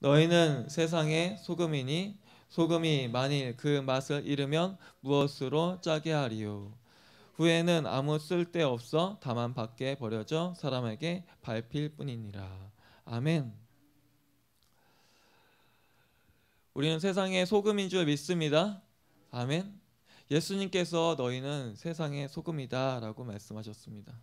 너희는 세상의 소금이니 소금이 만일 그 맛을 잃으면 무엇으로 짜게 하리요 후에는 아무 쓸데 없어 다만 밖에 버려져 사람에게 밟힐 뿐이니라 아멘 우리는 세상의 소금인 줄 믿습니다 아멘 예수님께서 너희는 세상의 소금이다라고 말씀하셨습니다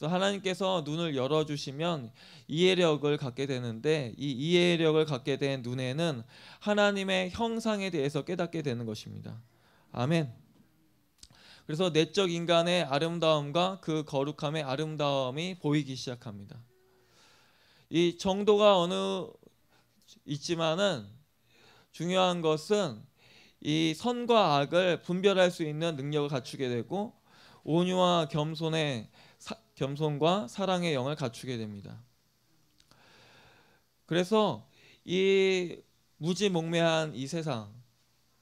그래서 하나님께서 눈을 열어 주시면 이해력을 갖게 되는데 이 이해력을 갖게 된 눈에는 하나님의 형상에 대해서 깨닫게 되는 것입니다. 아멘. 그래서 내적 인간의 아름다움과 그 거룩함의 아름다움이 보이기 시작합니다. 이 정도가 어느 있지만은 중요한 것은 이 선과 악을 분별할 수 있는 능력을 갖추게 되고 온유와 겸손의 겸손과 사랑의 영을 갖추게 됩니다. 그래서 이 무지몽매한 이 세상,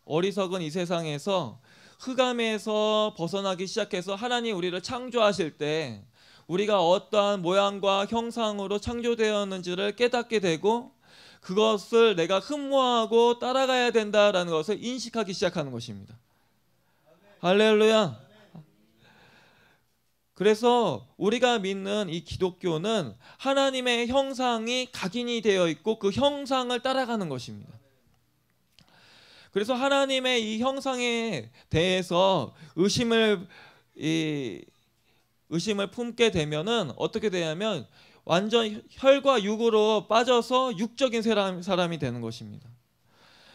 어리석은 이 세상에서 흑암에서 벗어나기 시작해서 하나님 우리를 창조하실 때 우리가 어떠한 모양과 형상으로 창조되었는지를 깨닫게 되고 그것을 내가 흠모하고 따라가야 된다라는 것을 인식하기 시작하는 것입니다. 할렐루야. 그래서 우리가 믿는 이 기독교는 하나님의 형상이 각인이 되어 있고 그 형상을 따라가는 것입니다. 그래서 하나님의 이 형상에 대해서 의심을 이 의심을 품게 되면은 어떻게 되냐면 완전 혈과 육으로 빠져서 육적인 사람, 사람이 되는 것입니다.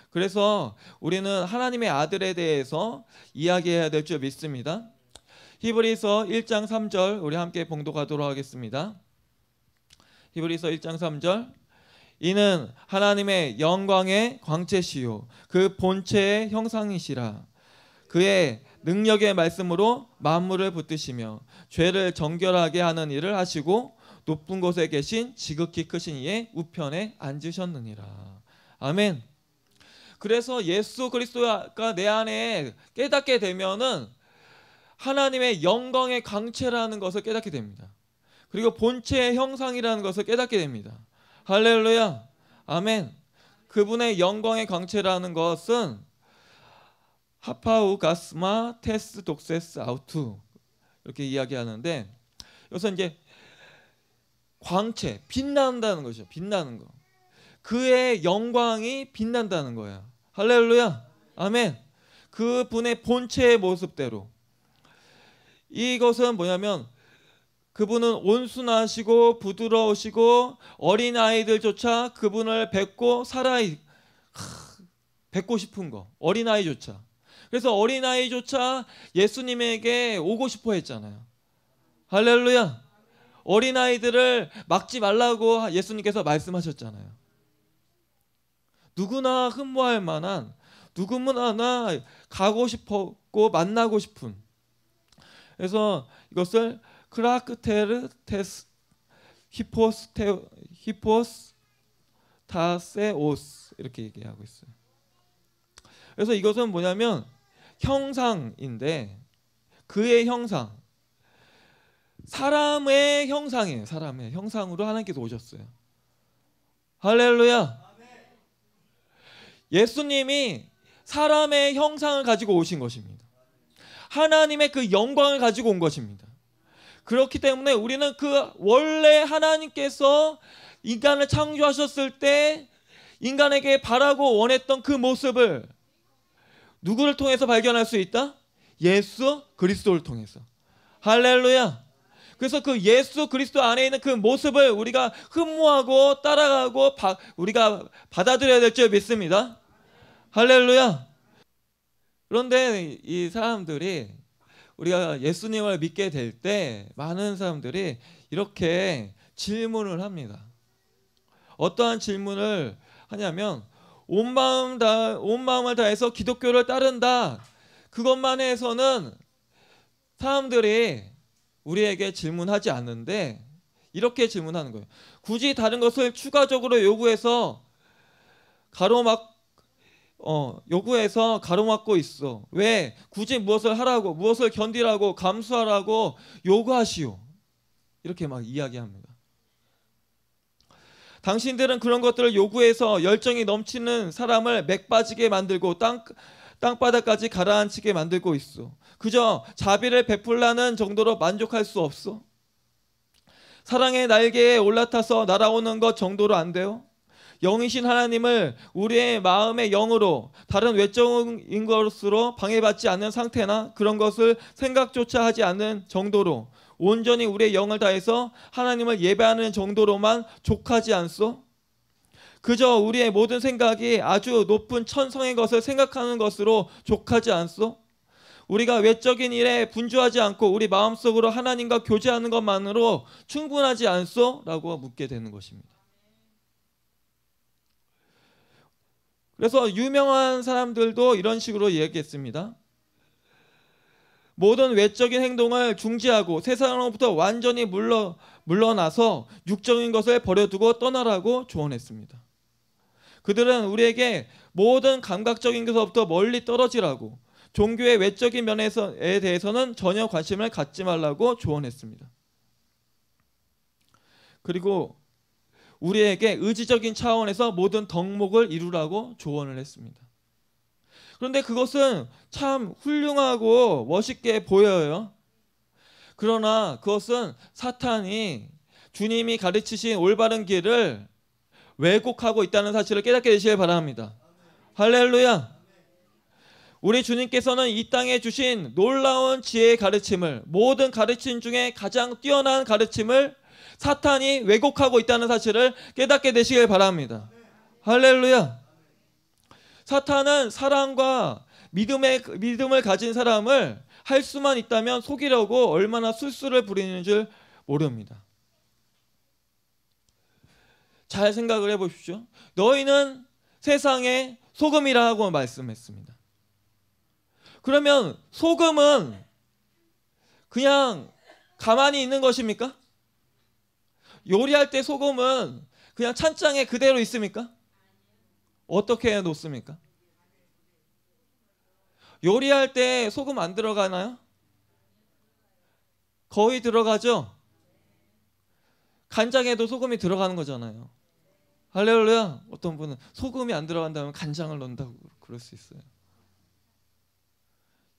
그래서 우리는 하나님의 아들에 대해서 이야기해야 될 줄 믿습니다. 히브리서 1장 3절 우리 함께 봉독하도록 하겠습니다. 히브리서 1장 3절 이는 하나님의 영광의 광채시요 그 본체의 형상이시라 그의 능력의 말씀으로 만물을 붙드시며 죄를 정결하게 하는 일을 하시고 높은 곳에 계신 지극히 크신 이의 우편에 앉으셨느니라 아멘 그래서 예수 그리스도가 내 안에 깨닫게 되면은 하나님의 영광의 강체라는 것을 깨닫게 됩니다. 그리고 본체의 형상이라는 것을 깨닫게 됩니다. 할렐루야. 아멘. 그분의 영광의 강체라는 것은 하파우 가스마 테스 독세스 아우투 이렇게 이야기하는데 여기서 이제 광채 빛난다는 것이죠. 빛나는 거. 그의 영광이 빛난다는 거야. 할렐루야. 아멘. 그분의 본체의 모습대로 이것은 뭐냐면 그분은 온순하시고 부드러우시고 어린 아이들조차 그분을 뵙고 살아 뵙고 싶은 거 어린 아이조차 그래서 어린 아이조차 예수님에게 오고 싶어 했잖아요. 할렐루야. 어린 아이들을 막지 말라고 예수님께서 말씀하셨잖아요. 누구나 흠모할 만한 누구나 가고 싶었고 만나고 싶은 그래서 이것을 크라크테르테스 히포스테 히포스 타세오스 이렇게 얘기하고 있어요. 그래서 이것은 뭐냐면 형상인데 그의 형상 사람의 형상이에요. 사람의 형상으로 하나님께서 오셨어요. 할렐루야. 예수님이 사람의 형상을 가지고 오신 것입니다. 하나님의 그 영광을 가지고 온 것입니다. 그렇기 때문에 우리는 그 원래 하나님께서 인간을 창조하셨을 때 인간에게 바라고 원했던 그 모습을 누구를 통해서 발견할 수 있다? 예수 그리스도를 통해서. 할렐루야. 그래서 그 예수 그리스도 안에 있는 그 모습을 우리가 흠모하고 따라가고 바, 우리가 받아들여야 될 줄 믿습니다. 할렐루야. 그런데 이 사람들이 우리가 예수님을 믿게 될 때 많은 사람들이 이렇게 질문을 합니다. 어떠한 질문을 하냐면 온 마음 다 온 마음을 다해서 기독교를 따른다. 그것만 해서는 사람들이 우리에게 질문하지 않는데 이렇게 질문하는 거예요. 굳이 다른 것을 추가적으로 요구해서 가로막 어, 요구해서 가로막고 있어. 왜? 굳이 무엇을 하라고, 무엇을 견디라고, 감수하라고 요구하시오. 이렇게 막 이야기합니다. 당신들은 그런 것들을 요구해서 열정이 넘치는 사람을 맥 빠지게 만들고 땅, 땅바닥까지 가라앉히게 만들고 있어. 그저 자비를 베풀라는 정도로 만족할 수 없어. 사랑의 날개에 올라타서 날아오는 것 정도로 안 돼요? 영이신 하나님을 우리의 마음의 영으로 다른 외적인 것으로 방해받지 않는 상태나 그런 것을 생각조차 하지 않는 정도로 온전히 우리의 영을 다해서 하나님을 예배하는 정도로만 족하지 않소? 그저 우리의 모든 생각이 아주 높은 천성의 것을 생각하는 것으로 족하지 않소? 우리가 외적인 일에 분주하지 않고 우리 마음속으로 하나님과 교제하는 것만으로 충분하지 않소? 라고 묻게 되는 것입니다. 그래서 유명한 사람들도 이런 식으로 얘기했습니다 모든 외적인 행동을 중지하고 세상으로부터 완전히 물러, 물러나서 육적인 것을 버려두고 떠나라고 조언했습니다. 그들은 우리에게 모든 감각적인 것부터 멀리 떨어지라고 종교의 외적인 면에 대해서는 전혀 관심을 갖지 말라고 조언했습니다. 그리고 우리에게 의지적인 차원에서 모든 덕목을 이루라고 조언을 했습니다. 그런데 그것은 참 훌륭하고 멋있게 보여요. 그러나 그것은 사탄이 주님이 가르치신 올바른 길을 왜곡하고 있다는 사실을 깨닫게 되시길 바랍니다. 할렐루야. 우리 주님께서는 이 땅에 주신 놀라운 지혜의 가르침을 모든 가르침 중에 가장 뛰어난 가르침을 사탄이 왜곡하고 있다는 사실을 깨닫게 되시길 바랍니다. 할렐루야. 사탄은 사랑과 믿음의 믿음을 가진 사람을 할 수만 있다면 속이려고 얼마나 술수를 부리는 줄 모릅니다. 잘 생각을 해 보십시오. 너희는 세상의 소금이라고 말씀했습니다. 그러면 소금은 그냥 가만히 있는 것입니까? 요리할 때 소금은 그냥 찬장에 그대로 있습니까? 어떻게 놓습니까? 요리할 때 소금 안 들어가나요? 거의 들어가죠? 간장에도 소금이 들어가는 거잖아요. 할렐루야. 어떤 분은 소금이 안 들어간다면 간장을 넣는다고 그럴 수 있어요.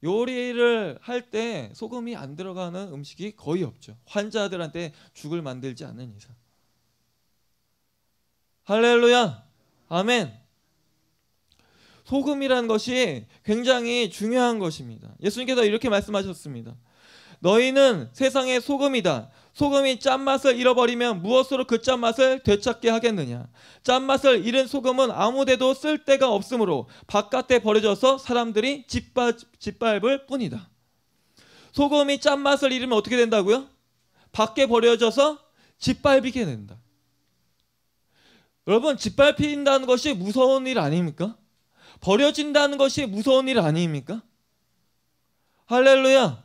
요리를 할 때 소금이 안 들어가는 음식이 거의 없죠. 환자들한테 죽을 만들지 않는 이상. 할렐루야. 아멘. 소금이란 것이 굉장히 중요한 것입니다. 예수님께서 이렇게 말씀하셨습니다. 너희는 세상의 소금이다. 소금이 짠맛을 잃어버리면 무엇으로 그 짠맛을 되찾게 하겠느냐 짠맛을 잃은 소금은 아무데도 쓸 데가 없으므로 바깥에 버려져서 사람들이 짓밟, 짓밟을 뿐이다 소금이 짠맛을 잃으면 어떻게 된다고요? 밖에 버려져서 짓밟이게 된다 여러분 짓밟힌다는 것이 무서운 일 아닙니까? 버려진다는 것이 무서운 일 아닙니까? 할렐루야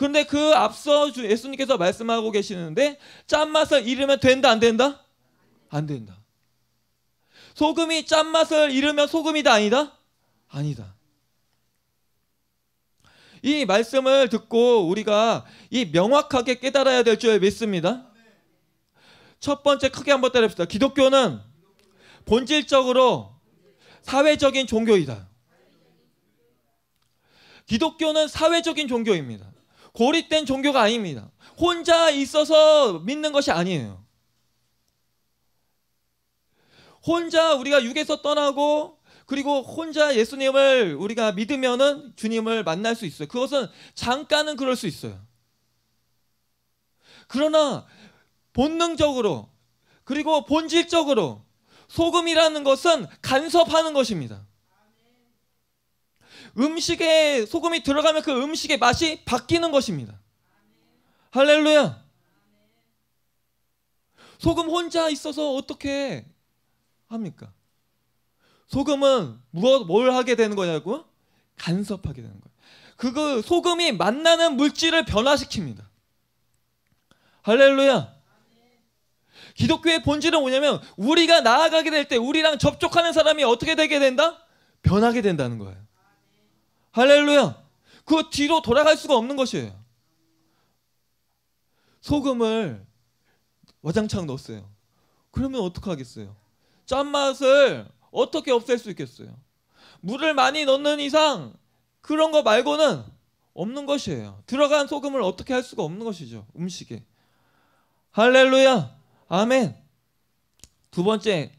그런데 그 앞서 주 예수님께서 말씀하고 계시는데 짠맛을 잃으면 된다 안 된다? 안 된다. 소금이 짠맛을 잃으면 소금이다 아니다? 아니다. 이 말씀을 듣고 우리가 이 명확하게 깨달아야 될 줄 믿습니다. 첫 번째 크게 한번 따라합시다. 기독교는 본질적으로 사회적인 종교이다. 기독교는 사회적인 종교입니다. 고립된 종교가 아닙니다. 혼자 있어서 믿는 것이 아니에요. 혼자 우리가 육에서 떠나고 그리고 혼자 예수님을 우리가 믿으면은 주님을 만날 수 있어요. 그것은 잠깐은 그럴 수 있어요. 그러나 본능적으로 그리고 본질적으로 소금이라는 것은 간섭하는 것입니다. 음식에 소금이 들어가면 그 음식의 맛이 바뀌는 것입니다. 할렐루야. 소금 혼자 있어서 어떻게 합니까? 소금은 무엇 뭘 하게 되는 거냐고? 간섭하게 되는 거예요. 그거 소금이 만나는 물질을 변화시킵니다. 할렐루야. 기독교의 본질은 뭐냐면 우리가 나아가게 될 때 우리랑 접촉하는 사람이 어떻게 되게 된다? 변하게 된다는 거예요. 할렐루야. 그 뒤로 돌아갈 수가 없는 것이에요. 소금을 와장창 넣었어요. 그러면 어떡 하겠어요? 짠맛을 어떻게 없앨 수 있겠어요? 물을 많이 넣는 이상 그런 거 말고는 없는 것이에요. 들어간 소금을 어떻게 할 수가 없는 것이죠. 음식에. 할렐루야. 아멘. 두 번째.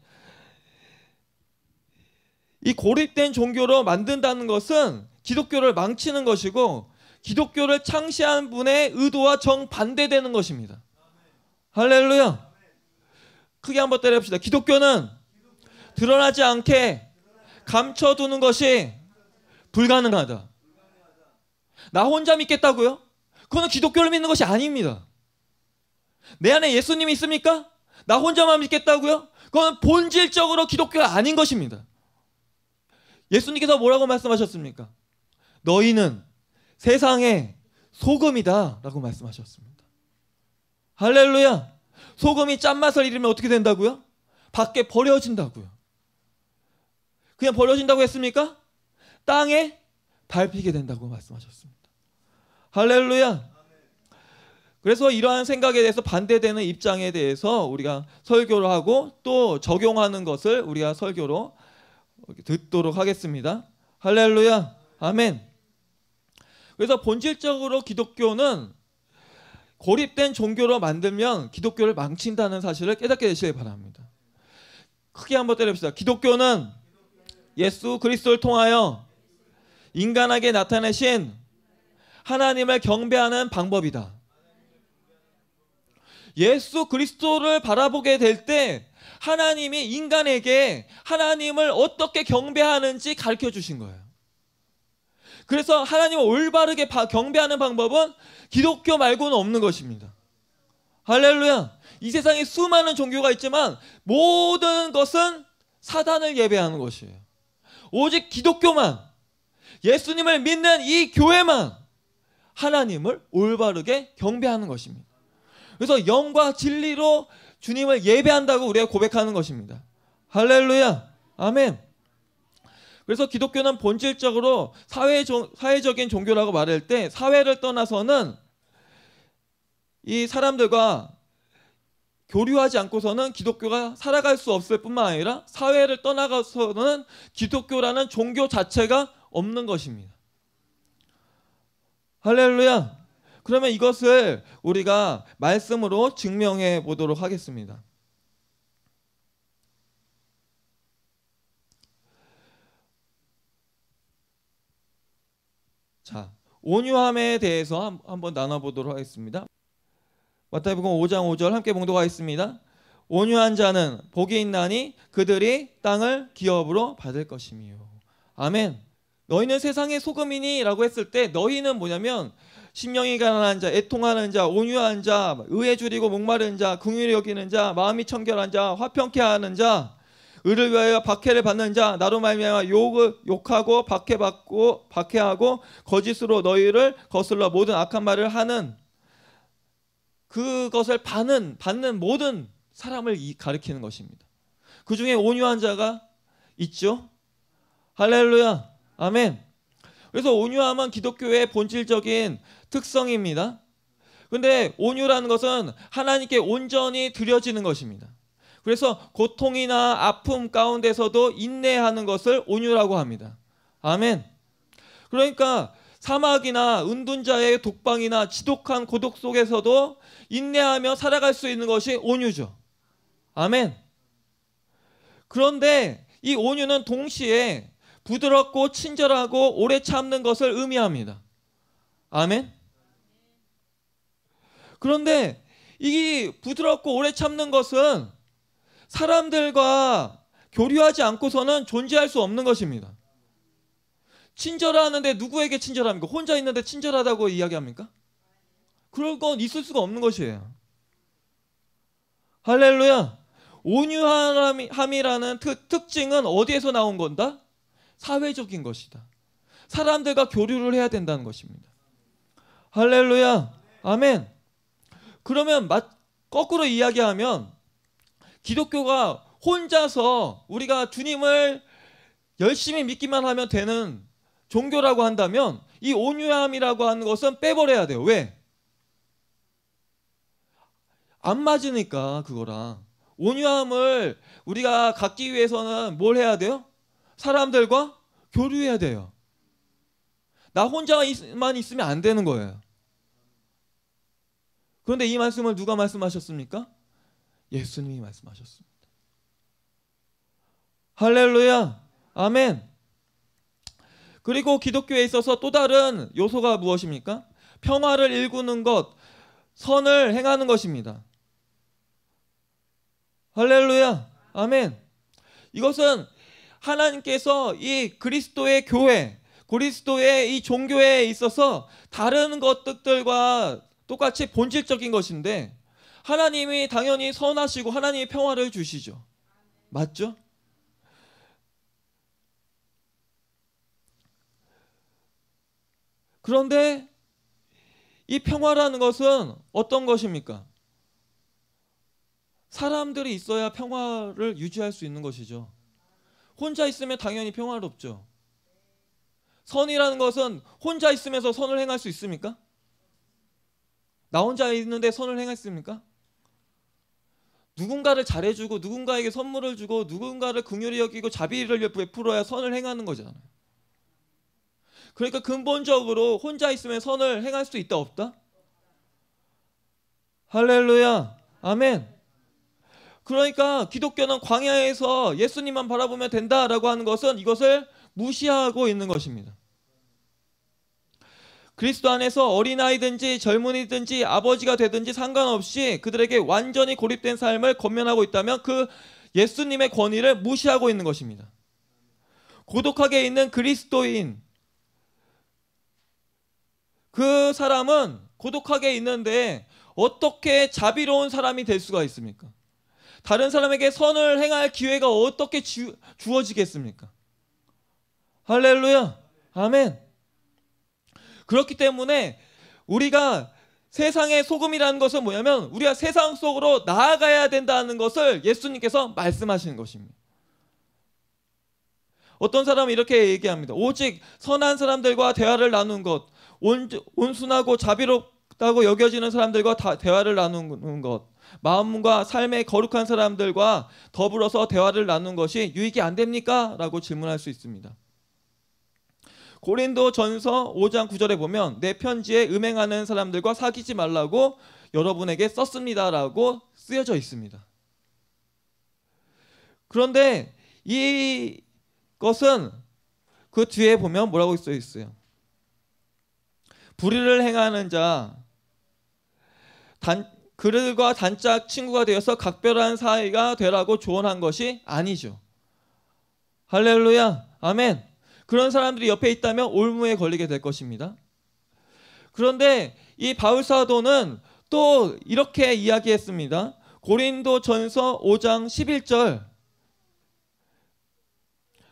이 고립된 종교로 만든다는 것은 기독교를 망치는 것이고 기독교를 창시한 분의 의도와 정반대되는 것입니다. 할렐루야. 크게 한번 때려봅시다. 기독교는 드러나지 않게 감춰두는 것이 불가능하다. 나 혼자 믿겠다고요? 그거 기독교를 믿는 것이 아닙니다. 내 안에 예수님이 있습니까? 나 혼자만 믿겠다고요? 그건 본질적으로 기독교가 아닌 것입니다. 예수님께서 뭐라고 말씀하셨습니까? 너희는 세상의 소금이다라고 말씀하셨습니다. 할렐루야. 소금이 짠맛을 잃으면 어떻게 된다고요? 밖에 버려진다고요. 그냥 버려진다고 했습니까? 땅에 밟히게 된다고 말씀하셨습니다. 할렐루야. 그래서 이러한 생각에 대해서 반대되는 입장에 대해서 우리가 설교를 하고 또 적용하는 것을 우리가 설교로 듣도록 하겠습니다. 할렐루야. 아멘. 그래서 본질적으로 기독교는 고립된 종교로 만들면 기독교를 망친다는 사실을 깨닫게 되시길 바랍니다. 크게 한번 때려봅시다. 기독교는 예수 그리스도를 통하여 인간에게 나타내신 하나님을 경배하는 방법이다. 예수 그리스도를 바라보게 될 때 하나님이 인간에게 하나님을 어떻게 경배하는지 가르쳐 주신 거예요. 그래서 하나님을 올바르게 경배하는 방법은 기독교 말고는 없는 것입니다. 할렐루야. 이 세상에 수많은 종교가 있지만 모든 것은 사단을 예배하는 것이에요. 오직 기독교만 예수님을 믿는 이 교회만 하나님을 올바르게 경배하는 것입니다. 그래서 영과 진리로 주님을 예배한다고 우리가 고백하는 것입니다. 할렐루야. 아멘. 그래서 기독교는 본질적으로 사회 사회적인 종교라고 말할 때 사회를 떠나서는 이 사람들과 교류하지 않고서는 기독교가 살아갈 수 없을 뿐만 아니라 사회를 떠나가서는 기독교라는 종교 자체가 없는 것입니다. 할렐루야! 그러면 이것을 우리가 말씀으로 증명해 보도록 하겠습니다. 자, 온유함에 대해서 한번 나눠보도록 하겠습니다. 마태복음 5장 5절 함께 봉독하겠습니다. 온유한 자는 복이 있나니 그들이 땅을 기업으로 받을 것이며. 아멘. 너희는 세상의 소금이니라고 했을 때 너희는 뭐냐면 심령이 가난한 자, 애통하는 자, 온유한 자, 의에 줄이고 목마른 자, 긍휼히 여기는 자, 마음이 청결한 자, 화평케 하는 자, 의를 위하여 박해를 받는 자 나로 말미암아 욕을 욕하고 박해받고 박해하고 거짓으로 너희를 거슬러 모든 악한 말을 하는 그것을 받는 받는 모든 사람을 가리키는 것입니다. 그 중에 온유한 자가 있죠. 할렐루야. 아멘. 그래서 온유함은 기독교의 본질적인 특성입니다. 근데 온유라는 것은 하나님께 온전히 드려지는 것입니다. 그래서 고통이나 아픔 가운데서도 인내하는 것을 온유라고 합니다. 아멘. 그러니까 사막이나 은둔자의 독방이나 지독한 고독 속에서도 인내하며 살아갈 수 있는 것이 온유죠. 아멘. 그런데 이 온유는 동시에 부드럽고 친절하고 오래 참는 것을 의미합니다. 아멘. 그런데 이 부드럽고 오래 참는 것은 사람들과 교류하지 않고서는 존재할 수 없는 것입니다. 친절하는데 누구에게 친절합니까? 혼자 있는데 친절하다고 이야기합니까? 그럴 건 있을 수가 없는 것이에요. 할렐루야. 온유함이라는 특, 징은 어디에서 나온 건다? 사회적인 것이다. 사람들과 교류를 해야 된다는 것입니다. 할렐루야. 아멘. 그러면 거꾸로 이야기하면 기독교가 혼자서 우리가 주님을 열심히 믿기만 하면 되는 종교라고 한다면 이 온유함이라고 하는 것은 빼버려야 돼요. 왜? 안 맞으니까 그거랑 온유함을 우리가 갖기 위해서는 뭘 해야 돼요? 사람들과 교류해야 돼요. 나 혼자만 있으면 안 되는 거예요. 그런데 이 말씀을 누가 말씀하셨습니까? 예수님이 말씀하셨습니다. 할렐루야. 아멘. 그리고 기독교에 있어서 또 다른 요소가 무엇입니까? 평화를 일구는 것, 선을 행하는 것입니다. 할렐루야. 아멘. 이것은 하나님께서 이 그리스도의 교회, 그리스도의 이 종교에 있어서 다른 것들과 똑같이 본질적인 것인데 하나님이 당연히 선하시고 하나님이 평화를 주시죠. 맞죠? 그런데 이 평화라는 것은 어떤 것입니까? 사람들이 있어야 평화를 유지할 수 있는 것이죠. 혼자 있으면 당연히 평화롭죠. 선이라는 것은 혼자 있으면서 선을 행할 수 있습니까? 나 혼자 있는데 선을 행했습니까? 누군가를 잘해주고 누군가에게 선물을 주고 누군가를 긍휼히 여기고 자비를 베풀어야 선을 행하는 거잖아요. 그러니까 근본적으로 혼자 있으면 선을 행할 수 있다 없다? 할렐루야. 아멘. 그러니까 기독교는 광야에서 예수님만 바라보면 된다라고 하는 것은 이것을 무시하고 있는 것입니다. 그리스도 안에서 어린아이든지 젊은이든지 아버지가 되든지 상관없이 그들에게 완전히 고립된 삶을 권면하고 있다면 그 예수님의 권위를 무시하고 있는 것입니다. 고독하게 있는 그리스도인 그 사람은 고독하게 있는데 어떻게 자비로운 사람이 될 수가 있습니까? 다른 사람에게 선을 행할 기회가 어떻게 주, 어지겠습니까 할렐루야. 아멘. 그렇기 때문에 우리가 세상의 소금이라는 것은 뭐냐면 우리가 세상 속으로 나아가야 된다는 것을 예수님께서 말씀하시는 것입니다. 어떤 사람은 이렇게 얘기합니다. 오직 선한 사람들과 대화를 나눈 것, 온, 온순하고 자비롭다고 여겨지는 사람들과 대화를 나누는 것, 마음과 삶의 거룩한 사람들과 더불어서 대화를 나눈 것이 유익이 안 됩니까? 라고 질문할 수 있습니다. 고린도전서 5장 9절에 보면 내 편지에 음행하는 사람들과 사귀지 말라고 여러분에게 썼습니다라고 쓰여져 있습니다. 그런데 이것은 그 뒤에 보면 뭐라고 써 있어요? 불의를 행하는 자 단, 그들과 단짝 친구가 되어서 각별한 사이가 되라고 조언한 것이 아니죠. 할렐루야. 아멘. 그런 사람들이 옆에 있다면 올무에 걸리게 될 것입니다. 그런데 이 바울 사도는 또 이렇게 이야기했습니다. 고린도 전서 5장 11절.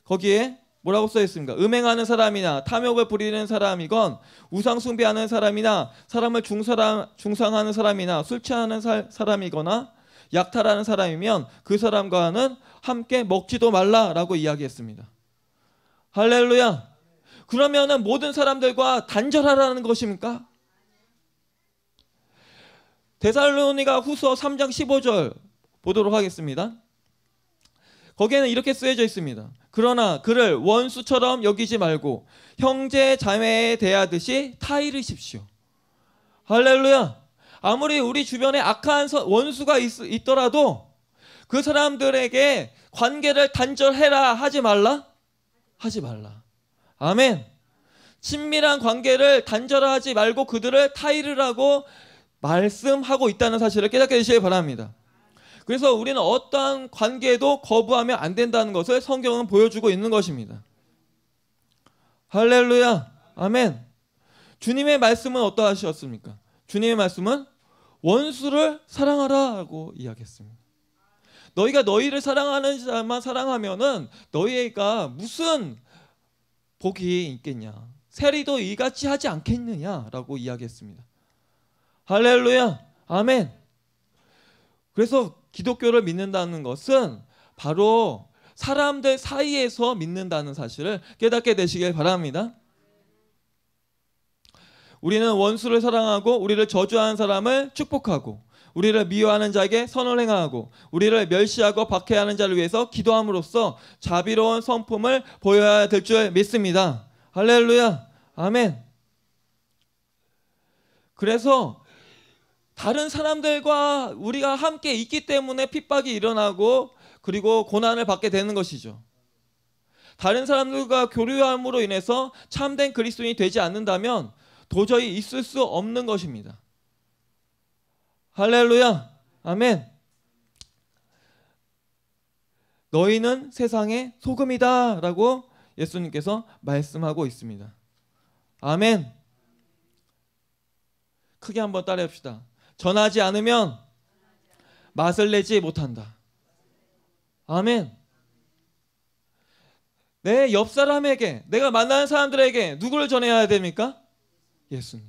거기에 뭐라고 써 있습니다. 음행하는 사람이나 탐욕을 부리는 사람이건 우상 숭배하는 사람이나 사람을 중사람, 중상하는 사람이나 술 취하는 사, 사람이거나 약탈하는 사람이면 그 사람과는 함께 먹지도 말라라고 이야기했습니다. 할렐루야. 그러면은 모든 사람들과 단절하라는 것입니까? 데살로니가 후서 3장 15절 보도록 하겠습니다. 거기에는 이렇게 쓰여져 있습니다. 그러나 그를 원수처럼 여기지 말고 형제 자매에 대하듯이 타이르십시오. 할렐루야. 아무리 우리 주변에 악한 원수가 있, 있더라도 그 사람들에게 관계를 단절해라 하지 말라. 하지 말라. 아멘. 친밀한 관계를 단절하지 말고 그들을 타이르라고 말씀하고 있다는 사실을 깨닫게 되시길 바랍니다. 그래서 우리는 어떠한 관계도 거부하면 안 된다는 것을 성경은 보여주고 있는 것입니다. 할렐루야. 아멘. 주님의 말씀은 어떠하셨습니까? 주님의 말씀은 원수를 사랑하라고 이야기했습니다. 너희가 너희를 사랑하는 사람만 사랑하면은 너희가 무슨 복이 있겠냐. 세리도 이같이 하지 않겠느냐라고 이야기했습니다. 할렐루야. 아멘. 그래서 기독교를 믿는다는 것은 바로 사람들 사이에서 믿는다는 사실을 깨닫게 되시길 바랍니다. 우리는 원수를 사랑하고 우리를 저주하 사람을 축복하고 우리를 미워하는 자에게 선을 행하고 우리를 멸시하고 박해하는 자를 위해서 기도함으로써 자비로운 성품을 보여야 될 줄 믿습니다. 할렐루야. 아멘. 그래서 다른 사람들과 우리가 함께 있기 때문에 핍박이 일어나고 그리고 고난을 받게 되는 것이죠. 다른 사람들과 교류함으로 인해서 참된 그리스도인이 되지 않는다면 도저히 있을 수 없는 것입니다. 할렐루야. 아멘. 너희는 세상의 소금이다라고 예수님께서 말씀하고 있습니다. 아멘. 크게 한번 따라 합시다. 전하지 않으면 맛을 내지 못한다. 아멘. 내 옆 사람에게, 내가 만나는 사람들에게 누구를 전해야 됩니까? 예수님.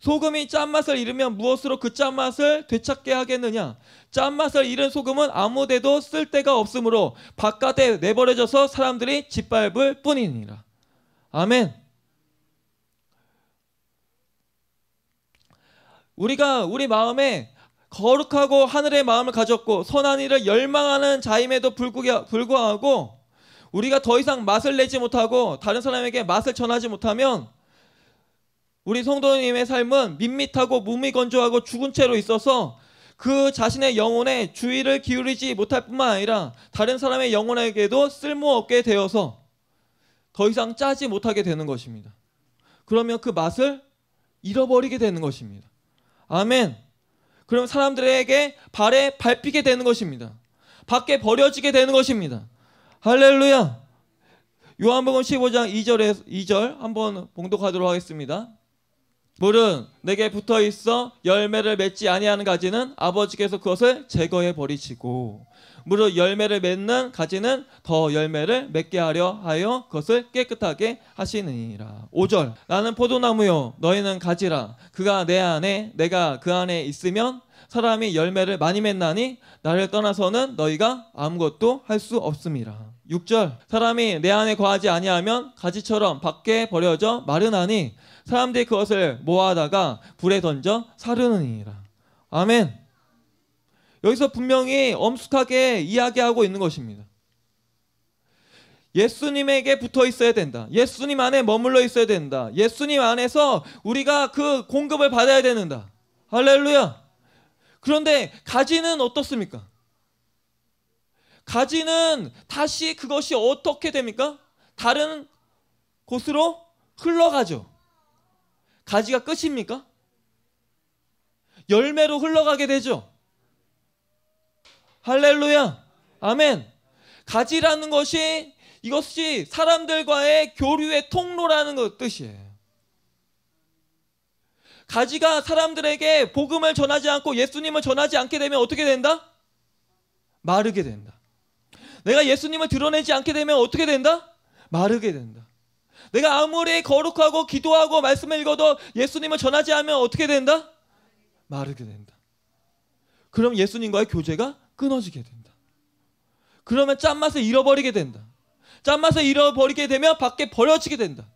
소금이 짠맛을 잃으면 무엇으로 그 짠맛을 되찾게 하겠느냐? 짠맛을 잃은 소금은 아무데도 쓸 데가 없으므로 바깥에 내버려져서 사람들이 짓밟을 뿐이니라. 아멘. 우리가 우리 마음에 거룩하고 하늘의 마음을 가졌고 선한 일을 열망하는 자임에도 불구하고 우리가 더 이상 맛을 내지 못하고 다른 사람에게 맛을 전하지 못하면 우리 성도님의 삶은 밋밋하고 몸이 건조하고 죽은 채로 있어서 그 자신의 영혼에 주의를 기울이지 못할 뿐만 아니라 다른 사람의 영혼에게도 쓸모없게 되어서 더 이상 짜지 못하게 되는 것입니다. 그러면 그 맛을 잃어버리게 되는 것입니다. 아멘. 그럼 사람들에게 발에 밟히게 되는 것입니다. 밖에 버려지게 되는 것입니다. 할렐루야. 요한복음 15장 2절에 2절 한번 봉독하도록 하겠습니다. 물은 내게 붙어 있어 열매를 맺지 아니하는 가지는 아버지께서 그것을 제거해 버리시고 물은 열매를 맺는 가지는 더 열매를 맺게 하려 하여 그것을 깨끗하게 하시느니라. 5절 나는 포도나무요 너희는 가지라 그가 내 안에 내가 그 안에 있으면 사람이 열매를 많이 맺나니 나를 떠나서는 너희가 아무것도 할 수 없음이라. 6절 사람이 내 안에 거하지 아니하면 가지처럼 밖에 버려져 마르나니 사람들이 그것을 모아다가 불에 던져 사르느니라. 아멘. 여기서 분명히 엄숙하게 이야기하고 있는 것입니다. 예수님에게 붙어 있어야 된다. 예수님 안에 머물러 있어야 된다. 예수님 안에서 우리가 그 공급을 받아야 된다. 할렐루야. 그런데 가지는 어떻습니까? 가지는 다시 그것이 어떻게 됩니까? 다른 곳으로 흘러가죠. 가지가 끝입니까? 열매로 흘러가게 되죠. 할렐루야. 아멘. 가지라는 것이 이것이 사람들과의 교류의 통로라는 뜻이에요. 가지가 사람들에게 복음을 전하지 않고 예수님을 전하지 않게 되면 어떻게 된다? 마르게 된다. 내가 예수님을 드러내지 않게 되면 어떻게 된다? 마르게 된다. 내가 아무리 거룩하고 기도하고 말씀을 읽어도 예수님을 전하지 않으면 어떻게 된다? 마르게 된다. 그럼 예수님과의 교제가 끊어지게 된다. 그러면 짠맛을 잃어버리게 된다. 짠맛을 잃어버리게 되면 밖에 버려지게 된다.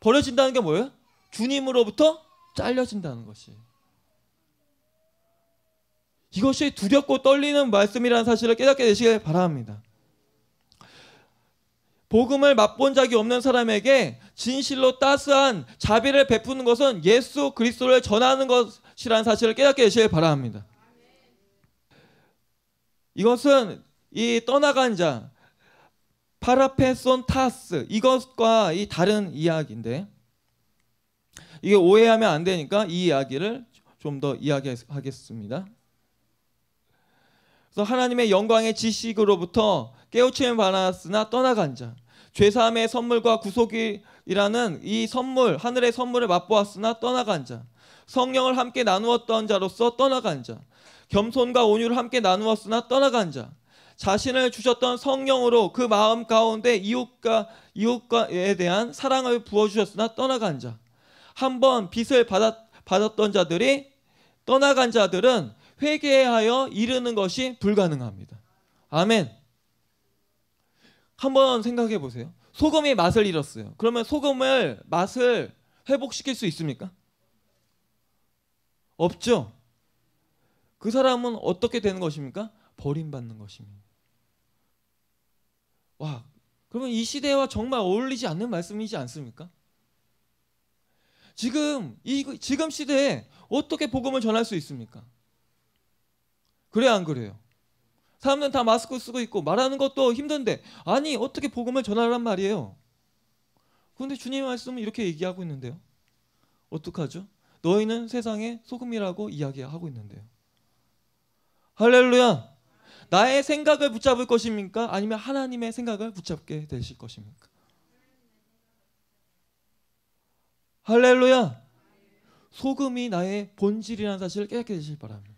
버려진다는 게 뭐예요? 주님으로부터 잘려진다는 것이. 이것이 두렵고 떨리는 말씀이라는 사실을 깨닫게 되시길 바랍니다. 복음을 맛본 적이 없는 사람에게 진실로 따스한 자비를 베푸는 것은 예수 그리스도를 전하는 것이라는 사실을 깨닫게 되시길 바랍니다. 이것은 이 떠나간 자 파라페손 타스 이것과 이 다른 이야기인데 이게 오해하면 안 되니까 이 이야기를 좀 더 이야기하겠습니다. 그래서 하나님의 영광의 지식으로부터 깨우침을 받았으나 떠나간 자 죄사함의 선물과 구속이라는 이 선물 하늘의 선물을 맛보았으나 떠나간 자 성령을 함께 나누었던 자로서 떠나간 자 겸손과 온유를 함께 나누었으나 떠나간 자 자신을 주셨던 성령으로 그 마음 가운데 이웃과 이웃과에 대한 사랑을 부어 주셨으나 떠나간 자 한번 빚을 받았, 받았던 자들이 떠나간 자들은 회개하여 이르는 것이 불가능합니다. 아멘. 한번 생각해 보세요. 소금이 맛을 잃었어요. 그러면 소금을 맛을 회복시킬 수 있습니까? 없죠. 그 사람은 어떻게 되는 것입니까? 버림받는 것입니다. 와, 그러면 이 시대와 정말 어울리지 않는 말씀이지 않습니까? 지금 이 지금 시대에 어떻게 복음을 전할 수 있습니까? 그래안 그래요? 사람들은 다 마스크 쓰고 있고 말하는 것도 힘든데 아니 어떻게 복음을 전하란 말이에요? 그런데 주님의 말씀은 이렇게 얘기하고 있는데요. 어떡하죠? 너희는 세상의 소금이라고 이야기하고 있는데요. 할렐루야. 나의 생각을 붙잡을 것입니까? 아니면 하나님의 생각을 붙잡게 되실 것입니까? 할렐루야. 소금이 나의 본질이라는 사실을 깨닫게 되실 바랍니다.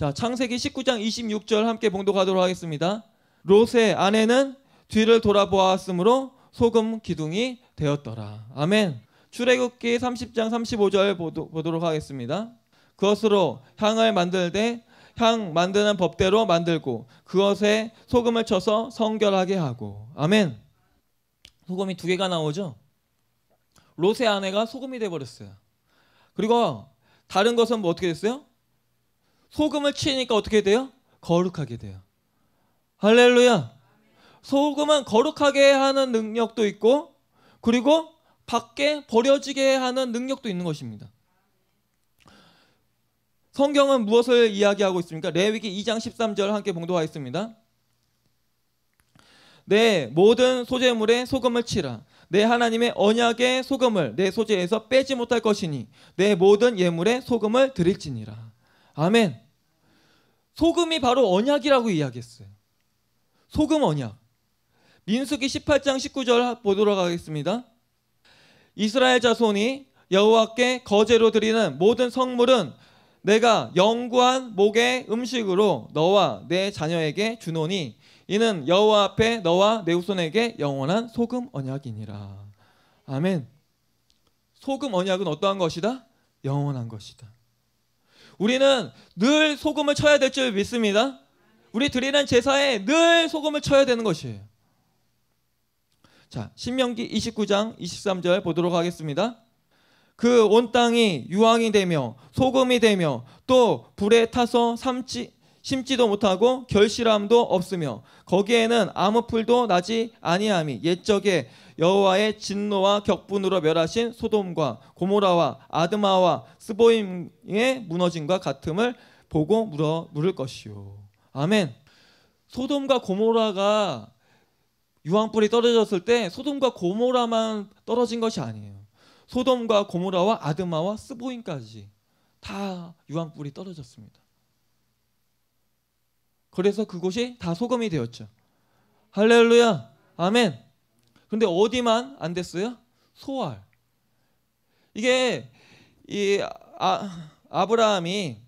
자, 창세기 19장 26절 함께 봉독하도록 하겠습니다. 롯의 아내는 뒤를 돌아보았으므로 소금 기둥이 되었더라. 아멘. 출애굽기 30장 35절 보도, 록 하겠습니다. 그것으로 향을 만들되 향 만드는 법대로 만들고 그것에 소금을 쳐서 성결하게 하고 아멘. 소금이 두 개가 나오죠. 롯의 아내가 소금이 돼 버렸어요. 그리고 다른 것은 뭐 어떻게 됐어요? 소금을 치니까 어떻게 돼요? 거룩하게 돼요. 할렐루야. 소금은 거룩하게 하는 능력도 있고 그리고 밖에 버려지게 하는 능력도 있는 것입니다. 성경은 무엇을 이야기하고 있습니까? 레위기 2장 13절 함께 봉독하겠습니다. 내 모든 소재물에 소금을 치라. 내 하나님의 언약의 소금을 내 소재에서 빼지 못할 것이니 내 모든 예물에 소금을 드릴지니라. 아멘. 소금이 바로 언약이라고 이야기했어요. 소금 언약. 민수기 18장 19절 보도록 하겠습니다. 이스라엘 자손이 여호와께 거제로 드리는 모든 성물은 내가 영구한 목의 음식으로 너와 내 자녀에게 주노니 이는 여호와 앞에 너와 내 후손에게 영원한 소금 언약이니라. 아멘. 소금 언약은 어떠한 것이다? 영원한 것이다. 우리는 늘 소금을 쳐야 될 줄 믿습니다. 우리 드리는 제사에 늘 소금을 쳐야 되는 것이에요. 자, 신명기 29장 23절 보도록 하겠습니다. 그 온 땅이 유황이 되며 소금이 되며 또 불에 타서 삼치 심지도 못하고 결실함도 없으며 거기에는 아무 풀도 나지 아니함이 옛적에 여호와의 진노와 격분으로 멸하신 소돔과 고모라와 아드마와 스보임의 무너짐과 같음을 보고 물어 물을 것이요. 아멘. 소돔과 고모라가 유황불이 떨어졌을 때 소돔과 고모라만 떨어진 것이 아니에요. 소돔과 고모라와 아드마와 스보임까지 다 유황불이 떨어졌습니다. 그래서 그곳이 다 소금이 되었죠. 할렐루야. 아멘. 근데 어디만 안 됐어요? 소알. 이게 이 아, 아브라함이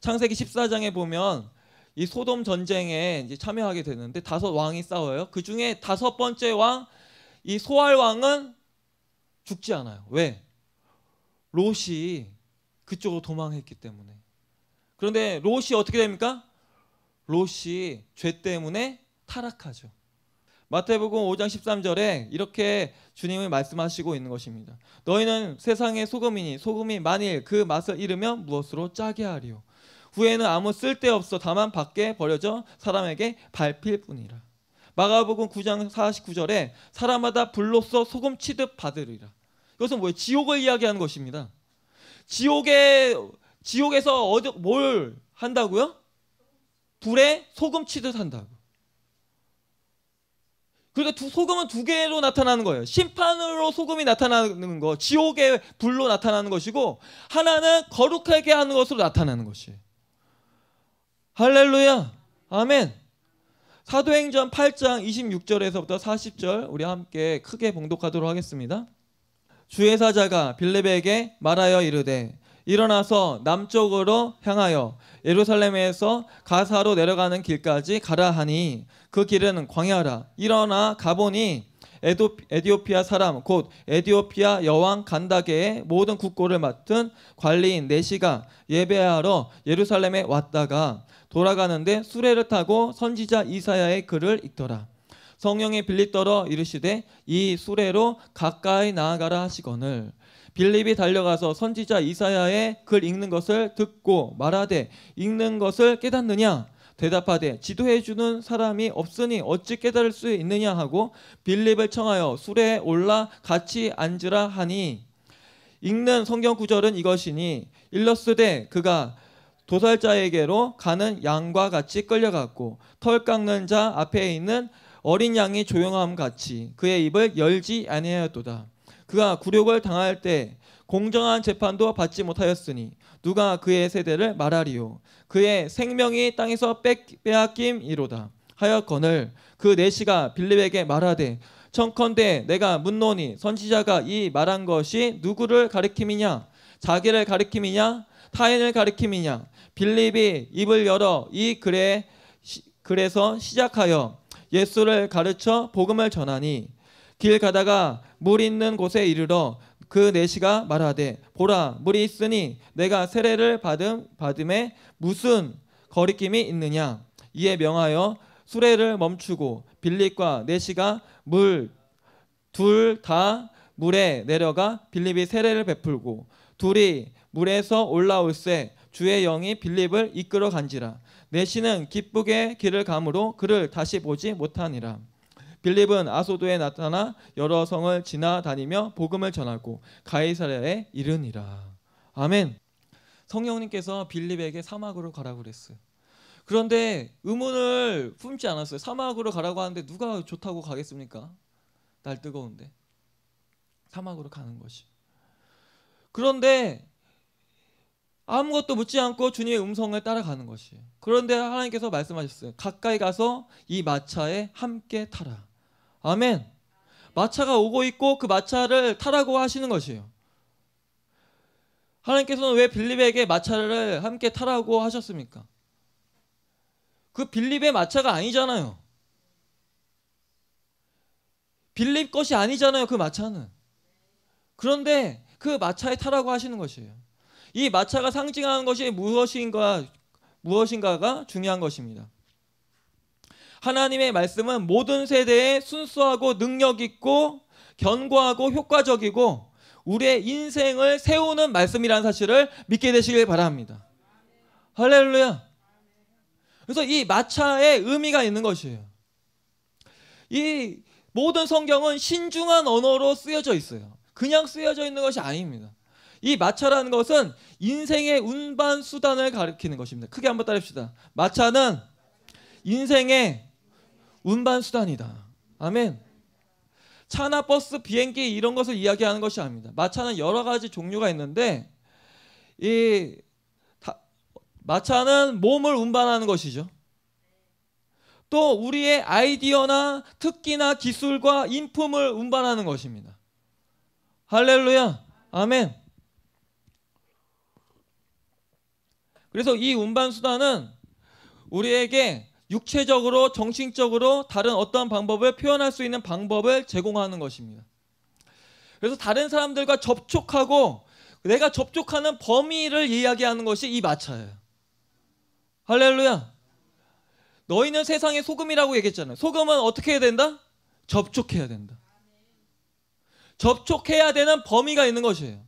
창세기 14장에 보면 이 소돔 전쟁에 이제 참여하게 되는데 다섯 왕이 싸워요. 그 중에 다섯 번째 왕, 이 소알 왕은 죽지 않아요. 왜? 롯이 그쪽으로 도망했기 때문에. 그런데 롯이 어떻게 됩니까? 롯이 죄 때문에 타락하죠. 마태복음 5장 13절에 이렇게 주님이 말씀하시고 있는 것입니다. 너희는 세상의 소금이니 소금이 만일 그 맛을 잃으면 무엇으로 짜게 하리요. 후에는 아무 쓸데없어 다만 밖에 버려져 사람에게 밟힐 뿐이라. 마가복음 9장 49절에 사람마다 불로써 소금 치듯 받으리라. 이것은 뭐예요? 지옥을 이야기하는 것입니다. 지옥에 지옥에서 어디 뭘 한다고요? 불에 소금 치듯 한다고. 그러니까 두, 소금은 두 개로 나타나는 거예요. 심판으로 소금이 나타나는 거, 지옥의 불로 나타나는 것이고 하나는 거룩하게 하는 것으로 나타나는 것이에요. 할렐루야. 아멘. 사도행전 8장 26절에서부터 40절 우리 함께 크게 봉독하도록 하겠습니다. 주의 사자가 빌레에게 말하여 이르되 일어나서 남쪽으로 향하여 예루살렘에서 가사로 내려가는 길까지 가라 하니 그 길은 광야라 일어나 가보니 에디오피아 사람 곧 에디오피아 여왕 간다게의 모든 국고를 맡은 관리인 네시가 예배하러 예루살렘에 왔다가 돌아가는데 수레를 타고 선지자 이사야의 글을 읽더라 성령의 빌리 떨어 이르시되 이 수레로 가까이 나아가라 하시거늘 빌립이 달려가서 선지자 이사야의 글 읽는 것을 듣고 말하되 읽는 것을 깨닫느냐 대답하되 지도해 주는 사람이 없으니 어찌 깨달을 수 있느냐 하고 빌립을 청하여 술에 올라 같이 앉으라 하니 읽는 성경 구절은 이것이니 일러스되 그가 도살자에게로 가는 양과 같이 끌려갔고 털 깎는 자 앞에 있는 어린 양이 조용함 같이 그의 입을 열지 아니하였도다. 그가 굴욕을 당할 때 공정한 재판도 받지 못하였으니 누가 그의 세대를 말하리요 그의 생명이 땅에서 빼앗김이로다 하여건을 그 내시가 빌립에게 말하되 청컨대 내가 묻노니 선지자가 이 말한 것이 누구를 가리킴이냐 자기를 가리킴이냐 타인을 가리킴이냐 빌립이 입을 열어 이 글에 그래서 시작하여 예수를 가르쳐 복음을 전하니 길 가다가 물 있는 곳에 이르러 그 내시가 말하되 보라 물이 있으니 내가 세례를 받음 받음에 무슨 거리낌이 있느냐 이에 명하여 수레를 멈추고 빌립과 내시가 물 둘 다 물에 내려가 빌립이 세례를 베풀고 둘이 물에서 올라올새 주의 영이 빌립을 이끌어 간지라 내시는 기쁘게 길을 감으로 그를 다시 보지 못하니라 빌립은 아소도에 나타나 여러 성을 지나다니며 복음을 전하고 가이사랴에 이르니라. 아멘. 성령님께서 빌립에게 사막으로 가라고 그랬어요. 그런데 의문을 품지 않았어요. 사막으로 가라고 하는데 누가 좋다고 가겠습니까? 날 뜨거운데. 사막으로 가는 것이. 그런데 아무것도 묻지 않고 주님의 음성을 따라가는 것이. 그런데 하나님께서 말씀하셨어요. 가까이 가서 이 마차에 함께 타라. 아멘. 마차가 오고 있고 그 마차를 타라고 하시는 것이에요. 하나님께서는 왜 빌립에게 마차를 함께 타라고 하셨습니까? 그 빌립의 마차가 아니잖아요. 빌립 것이 아니잖아요. 그 마차는. 그런데 그 마차에 타라고 하시는 것이에요. 이 마차가 상징하는 것이 무엇인가 무엇인가가 중요한 것입니다. 하나님의 말씀은 모든 세대에 순수하고 능력 있고 견고하고 효과적이고 우리의 인생을 세우는 말씀이라는 사실을 믿게 되시길 바랍니다. 할렐루야. 그래서 이 마차의 의미가 있는 것이에요. 이 모든 성경은 신중한 언어로 쓰여져 있어요. 그냥 쓰여져 있는 것이 아닙니다. 이 마차라는 것은 인생의 운반 수단을 가리키는 것입니다. 크게 한번 따릅시다. 마차는 인생의 운반 수단이다. 아멘. 차나 버스, 비행기 이런 것을 이야기하는 것이 아닙니다. 마차는 여러 가지 종류가 있는데 이 다, 마차는 몸을 운반하는 것이죠. 또 우리의 아이디어나 특기나 기술과 인품을 운반하는 것입니다. 할렐루야. 아멘. 그래서 이 운반 수단은 우리에게 육체적으로 정신적으로 다른 어떠한 방법을 표현할 수 있는 방법을 제공하는 것입니다. 그래서 다른 사람들과 접촉하고 내가 접촉하는 범위를 이야기하는 것이 이 마차예요. 할렐루야. 너희는 세상의 소금이라고 얘기했잖아요. 소금은 어떻게 해야 된다? 접촉해야 된다. 접촉해야 되는 범위가 있는 것이에요.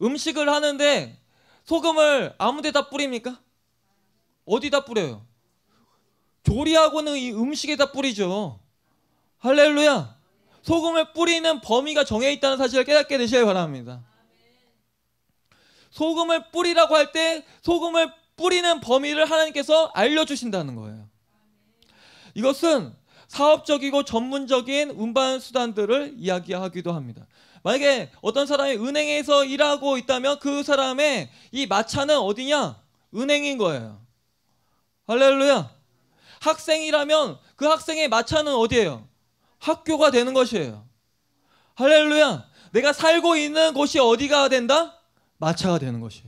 음식을 하는데 소금을 아무 데다 뿌립니까? 어디다 뿌려요? 조리하고는 이 음식에다 뿌리죠. 할렐루야. 소금을 뿌리는 범위가 정해 있다는 사실을 깨닫게 되셔야 바랍니다. 소금을 뿌리라고 할 때 소금을 뿌리는 범위를 하나님께서 알려주신다는 거예요. 이것은 사업적이고 전문적인 운반 수단들을 이야기하기도 합니다. 만약에 어떤 사람이 은행에서 일하고 있다면 그 사람의 이 마차는 어디냐? 은행인 거예요. 할렐루야. 학생이라면 그 학생의 마차는 어디예요? 학교가 되는 것이에요. 할렐루야. 내가 살고 있는 곳이 어디가 된다? 마차가 되는 것이에요.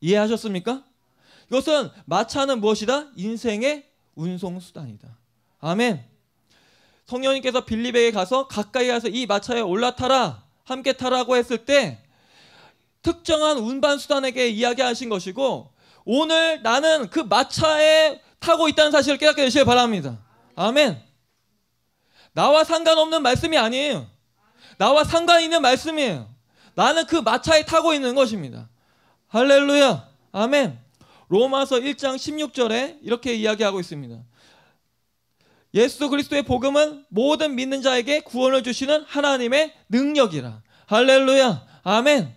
이해하셨습니까? 이것은 마차는 무엇이다? 인생의 운송수단이다. 아멘. 성령님께서 빌립에게 가서 가까이 가서 이 마차에 올라타라. 함께 타라고 했을 때 특정한 운반수단에게 이야기하신 것이고 오늘 나는 그 마차에 타고 있다는 사실을 깨닫게 되시길 바랍니다. 아멘. 나와 상관없는 말씀이 아니에요. 나와 상관 있는 말씀이에요. 나는 그 마차에 타고 있는 것입니다. 할렐루야. 아멘. 로마서 1장 16절에 이렇게 이야기하고 있습니다. 예수 그리스도의 복음은 모든 믿는 자에게 구원을 주시는 하나님의 능력이라. 할렐루야. 아멘.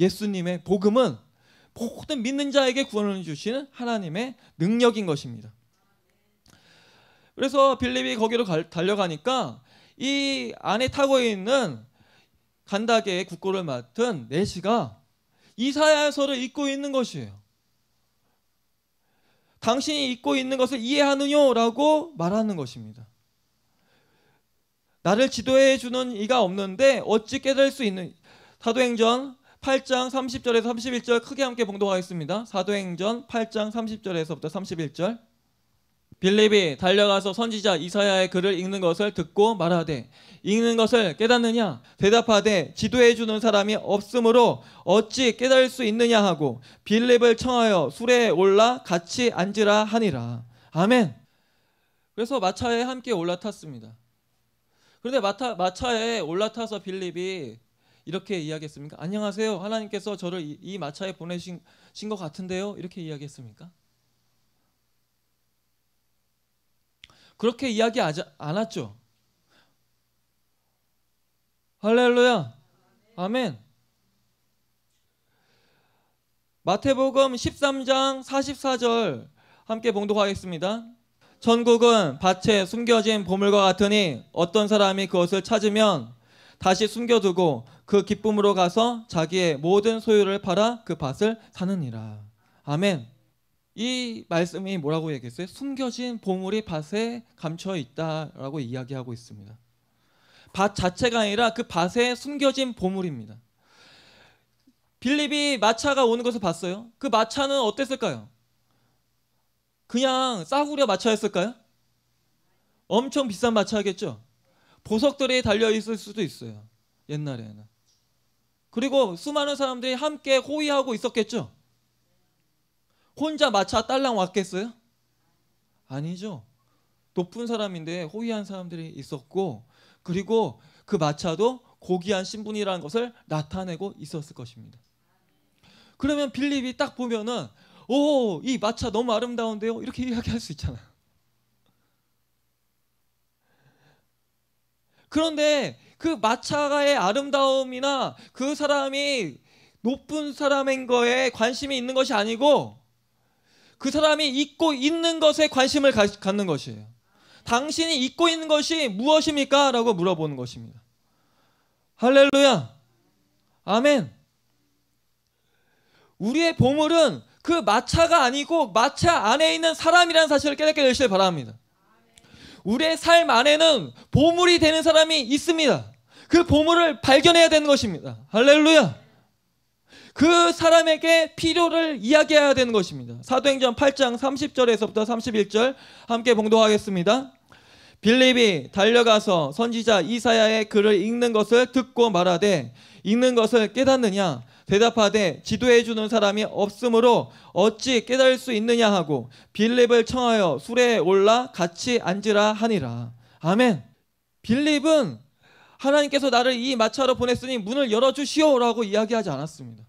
예수님의 복음은 모든 믿는 자에게 구원을 주시는 하나님의 능력인 것입니다. 그래서 빌립이 거기로 갈, 달려가니까 이 안에 타고 있는 간다게의 국고를 맡은 내시가 이사야서를 읽고 있는 것이에요. 당신이 읽고 있는 것을 이해하느냐라고 말하는 것입니다. 나를 지도해 주는 이가 없는데 어찌 깨달을 수 있는 사도행전 8장 30절에서 31절 크게 함께 봉독하겠습니다. 사도행전 8장 30절에서부터 31절. 빌립이 달려가서 선지자 이사야의 글을 읽는 것을 듣고 말하되 읽는 것을 깨닫느냐 대답하되 지도해 주는 사람이 없으므로 어찌 깨달을 수 있느냐 하고 빌립을 청하여 술에 올라 같이 앉으라 하니라. 아멘. 그래서 마차에 함께 올라탔습니다. 그런데 마차, 마차에 올라타서 빌립이 이렇게 이야기했습니까? 안녕하세요. 하나님께서 저를 이, 마차에 보내신 것 같은데요. 이렇게 이야기했습니까? 그렇게 이야기 않았죠. 할렐루야. 아멘. 마태복음 13장 44절 함께 봉독하겠습니다. 천국은 밭에 숨겨진 보물과 같으니 어떤 사람이 그것을 찾으면 다시 숨겨두고 그 기쁨으로 가서 자기의 모든 소유를 팔아 그 밭을 사느니라. 아멘. 이 말씀이 뭐라고 얘기했어요? 숨겨진 보물이 밭에 감춰 있다라고 이야기하고 있습니다. 밭 자체가 아니라 그 밭에 숨겨진 보물입니다. 빌립이 마차가 오는 것을 봤어요. 그 마차는 어땠을까요? 그냥 싸구려 마차였을까요? 엄청 비싼 마차겠죠. 보석들이 달려 있을 수도 있어요. 옛날에는. 그리고 수많은 사람들이 함께 호위하고 있었겠죠. 혼자 마차 딸랑 왔겠어요? 아니죠. 높은 사람인데 호위한 사람들이 있었고 그리고 그 마차도 고귀한 신분이라는 것을 나타내고 있었을 것입니다. 그러면 빌립이 딱 보면은 오이 마차 너무 아름다운데요 이렇게 이야기할 수 있잖아요. 그런데 그 마차가의 아름다움이나 그 사람이 높은 사람인 거에 관심이 있는 것이 아니고 그 사람이 잊고 있는 것에 관심을 갖는 것이에요. 당신이 잊고 있는 것이 무엇입니까? 라고 물어보는 것입니다. 할렐루야. 아멘. 우리의 보물은 그 마차가 아니고 마차 안에 있는 사람이라는 사실을 깨닫게 되시길 바랍니다. 우리의 삶 안에는 보물이 되는 사람이 있습니다. 그 보물을 발견해야 되는 것입니다. 할렐루야. 그 사람에게 필요를 이야기해야 되는 것입니다. 사도행전 8장 30절에서부터 31절 함께 봉독하겠습니다. 빌립이 달려가서 선지자 이사야의 글을 읽는 것을 듣고 말하되 읽는 것을 깨닫느냐 대답하되 지도해 주는 사람이 없으므로 어찌 깨달을 수 있느냐 하고 빌립을 청하여 술에 올라 같이 앉으라 하니라. 아멘. 빌립은 하나님께서 나를 이 마차로 보냈으니 문을 열어 주시오라고 이야기하지 않았습니다.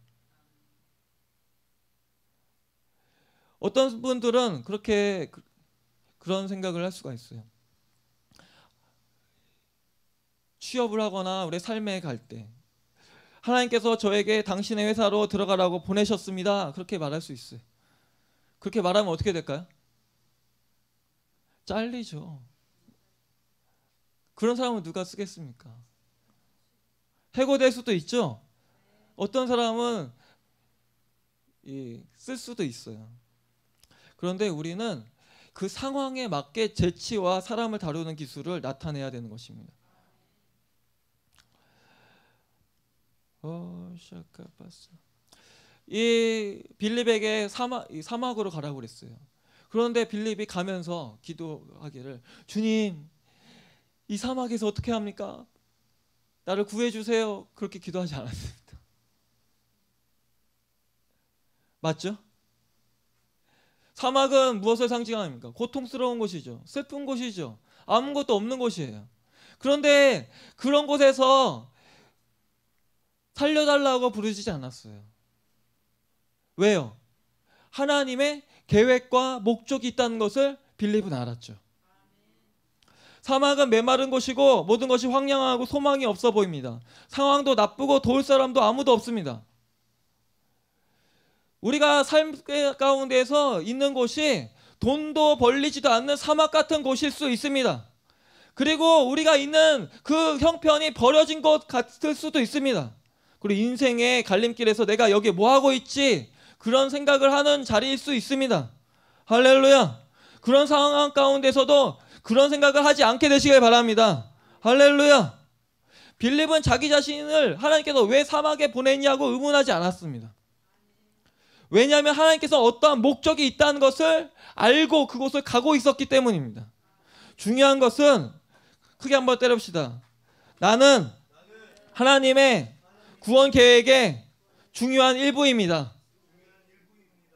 어떤 분들은 그렇게 그, 그런 생각을 할 수가 있어요. 취업을 하거나 우리 삶에 갈때 하나님께서 저에게 당신의 회사로 들어가라고 보내셨습니다. 그렇게 말할 수 있어요. 그렇게 말하면 어떻게 될까요? 잘리죠. 그런 사람은 누가 쓰겠습니까? 해고될 수도 있죠. 어떤 사람은 쓸 수도 있어요. 그런데 우리는 그 상황에 맞게 재치와 사람을 다루는 기술을 나타내야 되는 것입니다. 어, 이 빌립에게 사막, 사막으로 가라고 그랬어요. 그런데 빌립이 가면서 기도하기를 주님 이 사막에서 어떻게 합니까? 나를 구해주세요. 그렇게 기도하지 않았습니다. 맞죠? 사막은 무엇을 상징합니까? 고통스러운 곳이죠. 슬픈 곳이죠. 아무것도 없는 곳이에요. 그런데 그런 곳에서 살려달라고 부르지 않았어요. 왜요? 하나님의 계획과 목적이 있다는 것을 빌립은 알았죠. 사막은 메마른 곳이고 모든 것이 황량하고 소망이 없어 보입니다. 상황도 나쁘고 도울 사람도 아무도 없습니다. 우리가 삶가운데서 있는 곳이 돈도 벌리지도 않는 사막 같은 곳일 수 있습니다. 그리고 우리가 있는 그 형편이 버려진 곳 같을 수도 있습니다. 그리고 인생의 갈림길에서 내가 여기 뭐 하고 있지? 그런 생각을 하는 자리일 수 있습니다. 할렐루야. 그런 상황 가운데서도 그런 생각을 하지 않게 되시길 바랍니다. 할렐루야. 빌립은 자기 자신을 하나님께서 왜 사막에 보냈냐고 의문하지 않았습니다. 왜냐하면 하나님께서 어떠한 목적이 있다는 것을 알고 그곳을 가고 있었기 때문입니다. 중요한 것은 크게 한번 때려봅시다. 나는 하나님의 구원 계획의 중요한 일부입니다.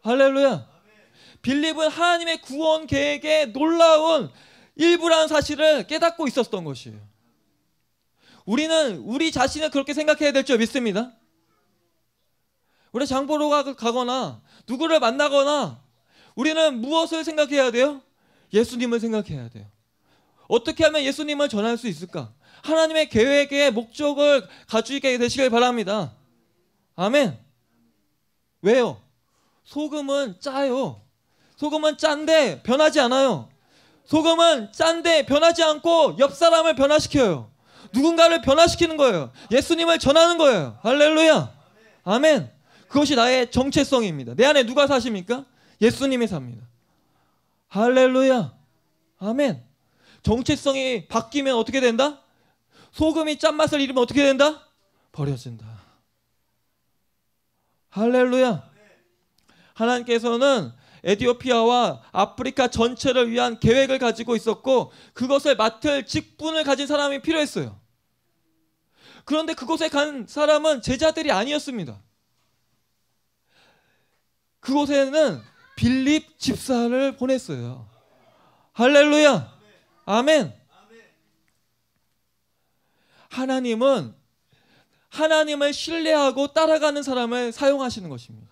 할렐루야. 빌립은 하나님의 구원 계획의 놀라운 일부라는 사실을 깨닫고 있었던 것이에요. 우리는 우리 자신을 그렇게 생각해야 될 줄 믿습니다. 우리 장보러 가거나 누구를 만나거나 우리는 무엇을 생각해야 돼요? 예수님을 생각해야 돼요. 어떻게 하면 예수님을 전할 수 있을까? 하나님의 계획에 목적을 가지게 되시길 바랍니다. 아멘. 왜요? 소금은 짜요. 소금은 짠데 변하지 않아요. 소금은 짠데 변하지 않고 옆 사람을 변화시켜요. 누군가를 변화시키는 거예요. 예수님을 전하는 거예요. 할렐루야. 아멘. 그것이 나의 정체성입니다. 내 안에 누가 사십니까? 예수님이 삽니다. 할렐루야. 아멘. 정체성이 바뀌면 어떻게 된다? 소금이 짠맛을 잃으면 어떻게 된다? 버려진다. 할렐루야. 하나님께서는 에디오피아와 아프리카 전체를 위한 계획을 가지고 있었고 그것을 맡을 직분을 가진 사람이 필요했어요. 그런데 그곳에 간 사람은 제자들이 아니었습니다. 그곳에는 빌립 집사를 보냈어요. 할렐루야. 아멘. 하나님은 하나님을 신뢰하고 따라가는 사람을 사용하시는 것입니다.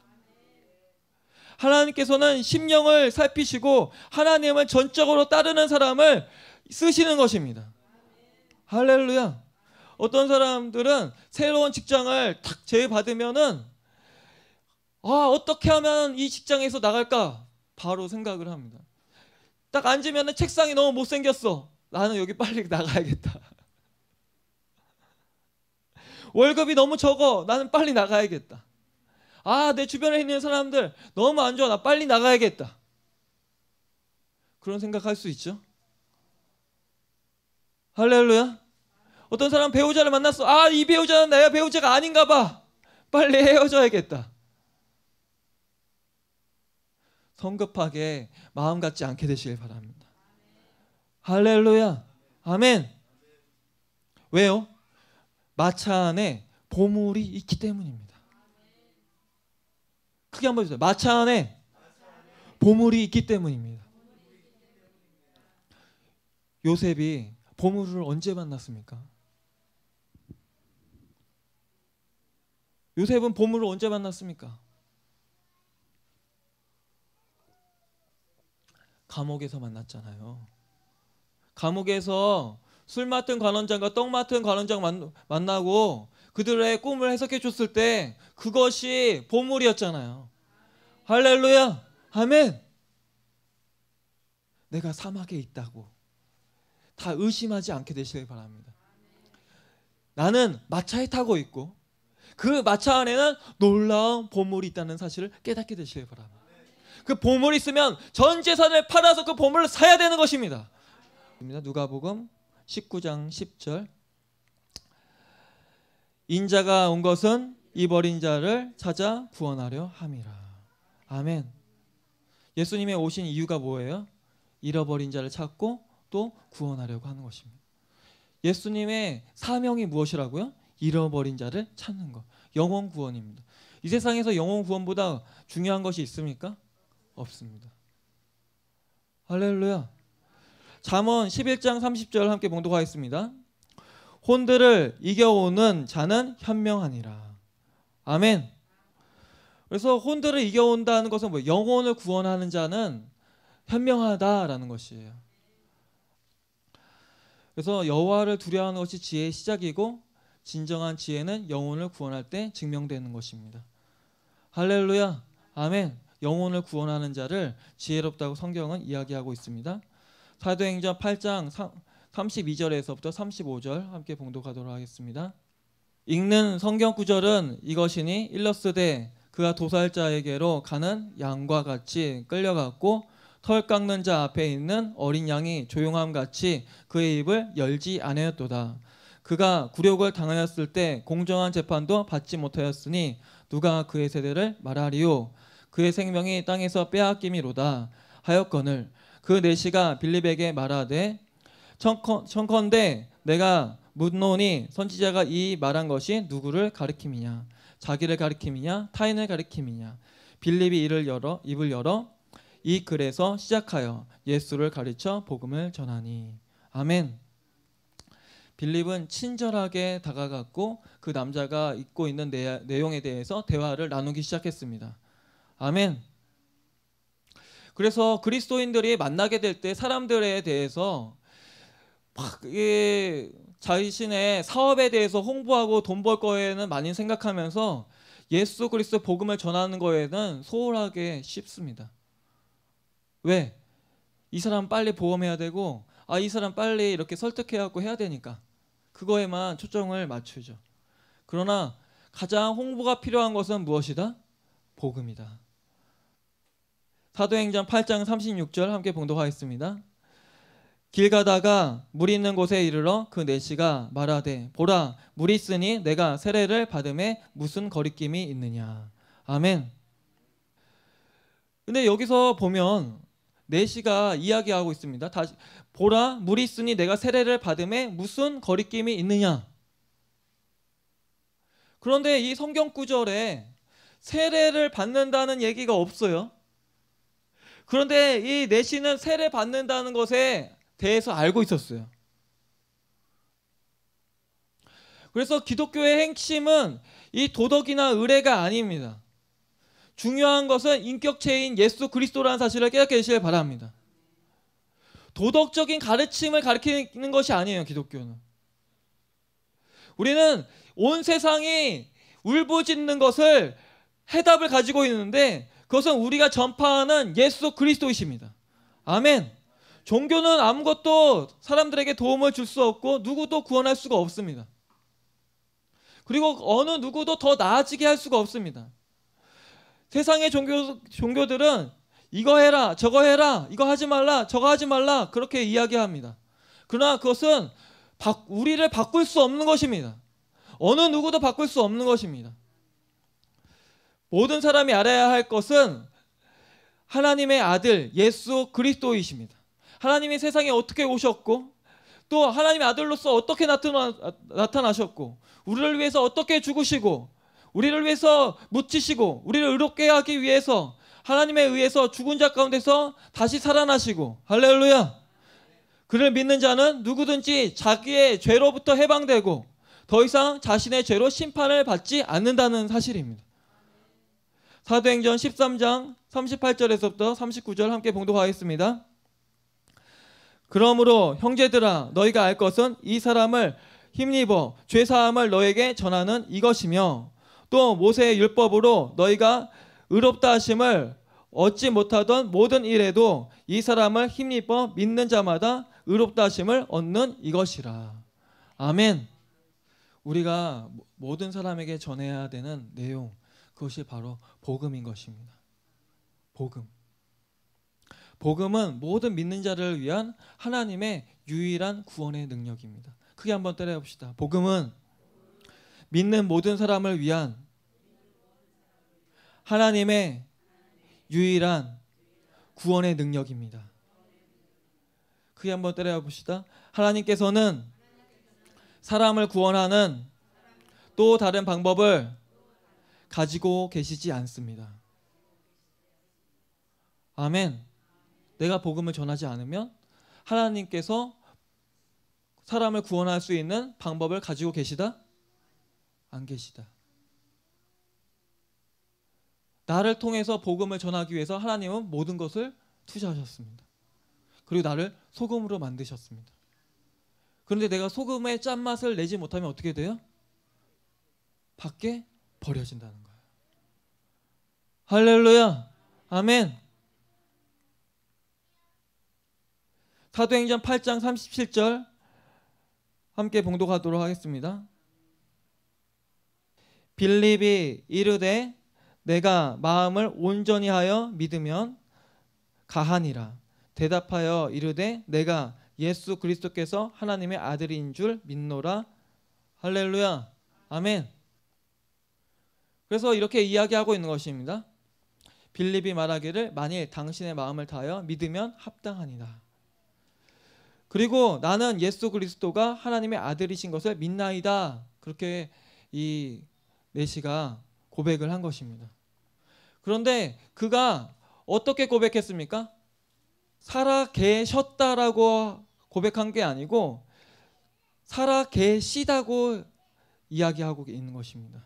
하나님께서는 심령을 살피시고 하나님을 전적으로 따르는 사람을 쓰시는 것입니다. 할렐루야. 어떤 사람들은 새로운 직장을 탁 제외받으면은 아, 어떻게 하면 이 직장에서 나갈까? 바로 생각을 합니다. 딱 앉으면 책상이 너무 못생겼어. 나는 여기 빨리 나가야겠다. 월급이 너무 적어. 나는 빨리 나가야겠다. 아, 내 주변에 있는 사람들 너무 안 좋아. 나 빨리 나가야겠다. 그런 생각할 수 있죠. 할렐루야. 어떤 사람 배우자를 만났어. 아, 이 배우자는 내의 배우자가 아닌가 봐. 빨리 헤어져야겠다. 성급하게 마음 갖지 않게 되시길 바랍니다. 할렐루야. 아멘. 왜요? 마차 안에 보물이 있기 때문입니다. 크게 한 번 해주세요. 마차 안에 보물이 있기 때문입니다. 요셉이 보물을 언제 만났습니까? 요셉은 보물을 언제 만났습니까? 감옥에서 만났잖아요. 감옥에서 술 맡은 관원장과 떡 맡은 관원장 만, 만나고 그들의 꿈을 해석해 줬을 때 그것이 보물이었잖아요. 할렐루야. 아멘. 내가 사막에 있다고 다 의심하지 않게 되시길 바랍니다. 나는 마차에 타고 있고 그 마차 안에는 놀라운 보물이 있다는 사실을 깨닫게 되시길 바랍니다. 그 보물이 있으면 전 재산을 팔아서 그 보물을 사야 되는 것입니다. 누가복음 19장 10절 인자가 온 것은 이버린 자를 찾아 구원하려 함이라. 아멘. 예수님의 오신 이유가 뭐예요? 잃어버린 자를 찾고 또 구원하려고 하는 것입니다. 예수님의 사명이 무엇이라고요? 잃어버린 자를 찾는 것. 영혼 구원입니다. 이 세상에서 영혼 구원보다 중요한 것이 있습니까? 없습니다. 할렐루야. 잠언 11장 30절 함께 봉독하겠습니다. 혼들을 이겨오는 자는 현명하니라. 아멘. 그래서 혼들을 이겨온다는 것은 뭐 영혼을 구원하는 자는 현명하다라는 것이에요. 그래서 여호와를 두려워하는 것이 지혜의 시작이고 진정한 지혜는 영혼을 구원할 때 증명되는 것입니다. 할렐루야. 아멘. 영혼을 구원하는 자를 지혜롭다고 성경은 이야기하고 있습니다. 사도행전 8장 32절에서부터 35절 함께 봉독하도록 하겠습니다. 읽는 성경 구절은 이것이니 일렀으되 그가 도살자에게로 가는 양과 같이 끌려갔고 털 깎는 자 앞에 있는 어린 양이 조용함 같이 그의 입을 열지 아니하도다 그가 굴욕을 당하였을 때 공정한 재판도 받지 못하였으니 누가 그의 세대를 말하리요 그의 생명이 땅에서 빼앗김이로다 하였거늘 그 내시가 빌립에게 말하되 청컨, 청컨대 내가 묻노니 선지자가 이 말한 것이 누구를 가리킴이냐 자기를 가리킴이냐 타인을 가리킴이냐 빌립이 이를 열어 입을 열어 이 글에서 시작하여 예수를 가르쳐 복음을 전하니 아멘. 빌립은 친절하게 다가갔고 그 남자가 입고 있는 내, 용에 대해서 대화를 나누기 시작했습니다. 아멘. 그래서 그리스도인들이 만나게 될 때 사람들에 대해서 막 이게 자신의 사업에 대해서 홍보하고 돈 벌 거에는 많이 생각하면서 예수 그리스도 복음을 전하는 거에는 소홀하게 쉽습니다. 왜? 이 사람 빨리 보험해야 되고 아 이 사람 빨리 이렇게 설득해 갖고 해야 되니까 그거에만 초점을 맞추죠. 그러나 가장 홍보가 필요한 것은 무엇이다? 복음이다. 사도행전 8장 36절 함께 봉독하겠습니다. 길 가다가 물 있는 곳에 이르러 그 내시가 말하되 보라 물 있으니 내가 세례를 받음에 무슨 거리낌이 있느냐. 아멘. 근데 여기서 보면 내시가 이야기하고 있습니다. 다시 보라 물 있으니 내가 세례를 받음에 무슨 거리낌이 있느냐. 그런데 이 성경 구절에 세례를 받는다는 얘기가 없어요. 그런데 이 내시는 세례 받는다는 것에 대해서 알고 있었어요. 그래서 기독교의 핵심은 이 도덕이나 의례가 아닙니다. 중요한 것은 인격체인 예수 그리스도라는 사실을 깨닫게 되시길 바랍니다. 도덕적인 가르침을 가르치는 것이 아니에요, 기독교는. 우리는 온 세상이 울부짖는 것을 해답을 가지고 있는데 그것은 우리가 전파하는 예수 그리스도이십니다. 아멘. 종교는 아무것도 사람들에게 도움을 줄 수 없고 누구도 구원할 수가 없습니다. 그리고 어느 누구도 더 나아지게 할 수가 없습니다. 세상의 종교, 종교들은 이거 해라, 저거 해라, 이거 하지 말라, 저거 하지 말라, 그렇게 이야기합니다. 그러나 그것은 바, 우리를 바꿀 수 없는 것입니다. 어느 누구도 바꿀 수 없는 것입니다. 모든 사람이 알아야 할 것은 하나님의 아들 예수 그리스도이십니다. 하나님이 세상에 어떻게 오셨고 또 하나님의 아들로서 어떻게 나타나, 셨고 우리를 위해서 어떻게 죽으시고 우리를 위해서 묻히시고 우리를 의롭게 하기 위해서 하나님에 의해서 죽은 자 가운데서 다시 살아나시고 할렐루야 그를 믿는 자는 누구든지 자기의 죄로부터 해방되고 더 이상 자신의 죄로 심판을 받지 않는다는 사실입니다. 사도행전 13장 38절에서부터 39절 함께 봉독하겠습니다. 그러므로 형제들아 너희가 알 것은 이 사람을 힘입어 죄 사함을 너에게 전하는 이것이며 또 모세의 율법으로 너희가 의롭다 하심을 얻지 못하던 모든 일에도 이 사람을 힘입어 믿는 자마다 의롭다 하심을 얻는 이것이라. 아멘. 우리가 모든 사람에게 전해야 되는 내용 그것이 바로 복음인 것입니다. 복음. 복음은 모든 믿는 자를 위한 하나님의 유일한 구원의 능력입니다. 크게 한번 따라해 봅시다. 복음은 믿는 모든 사람을 위한 하나님의 유일한 구원의 능력입니다. 크게 한번 따라해 봅시다. 하나님께서는 사람을 구원하는 또 다른 방법을 가지고 계시지 않습니다. 아멘. 내가 복음을 전하지 않으면 하나님께서 사람을 구원할 수 있는 방법을 가지고 계시다? 안 계시다. 나를 통해서 복음을 전하기 위해서 하나님은 모든 것을 투자하셨습니다. 그리고 나를 소금으로 만드셨습니다. 그런데 내가 소금의 짠맛을 내지 못하면 어떻게 돼요? 밖에 버려진다는 거예요. 할렐루야. 아멘. 사도행전 8장 37절 함께 봉독하도록 하겠습니다. 빌립이 이르되 내가 마음을 온전히 하여 믿으면 가하니라 대답하여 이르되 내가 예수 그리스도께서 하나님의 아들인 줄 믿노라 할렐루야 아멘 그래서 이렇게 이야기하고 있는 것입니다. 빌립이 말하기를 만일 당신의 마음을 다하여 믿으면 합당하니라. 그리고 나는 예수 그리스도가 하나님의 아들이신 것을 믿나이다. 그렇게 이 메시가 고백을 한 것입니다. 그런데 그가 어떻게 고백했습니까? 살아 계셨다라고 고백한 게 아니고 살아 계시다고 이야기하고 있는 것입니다.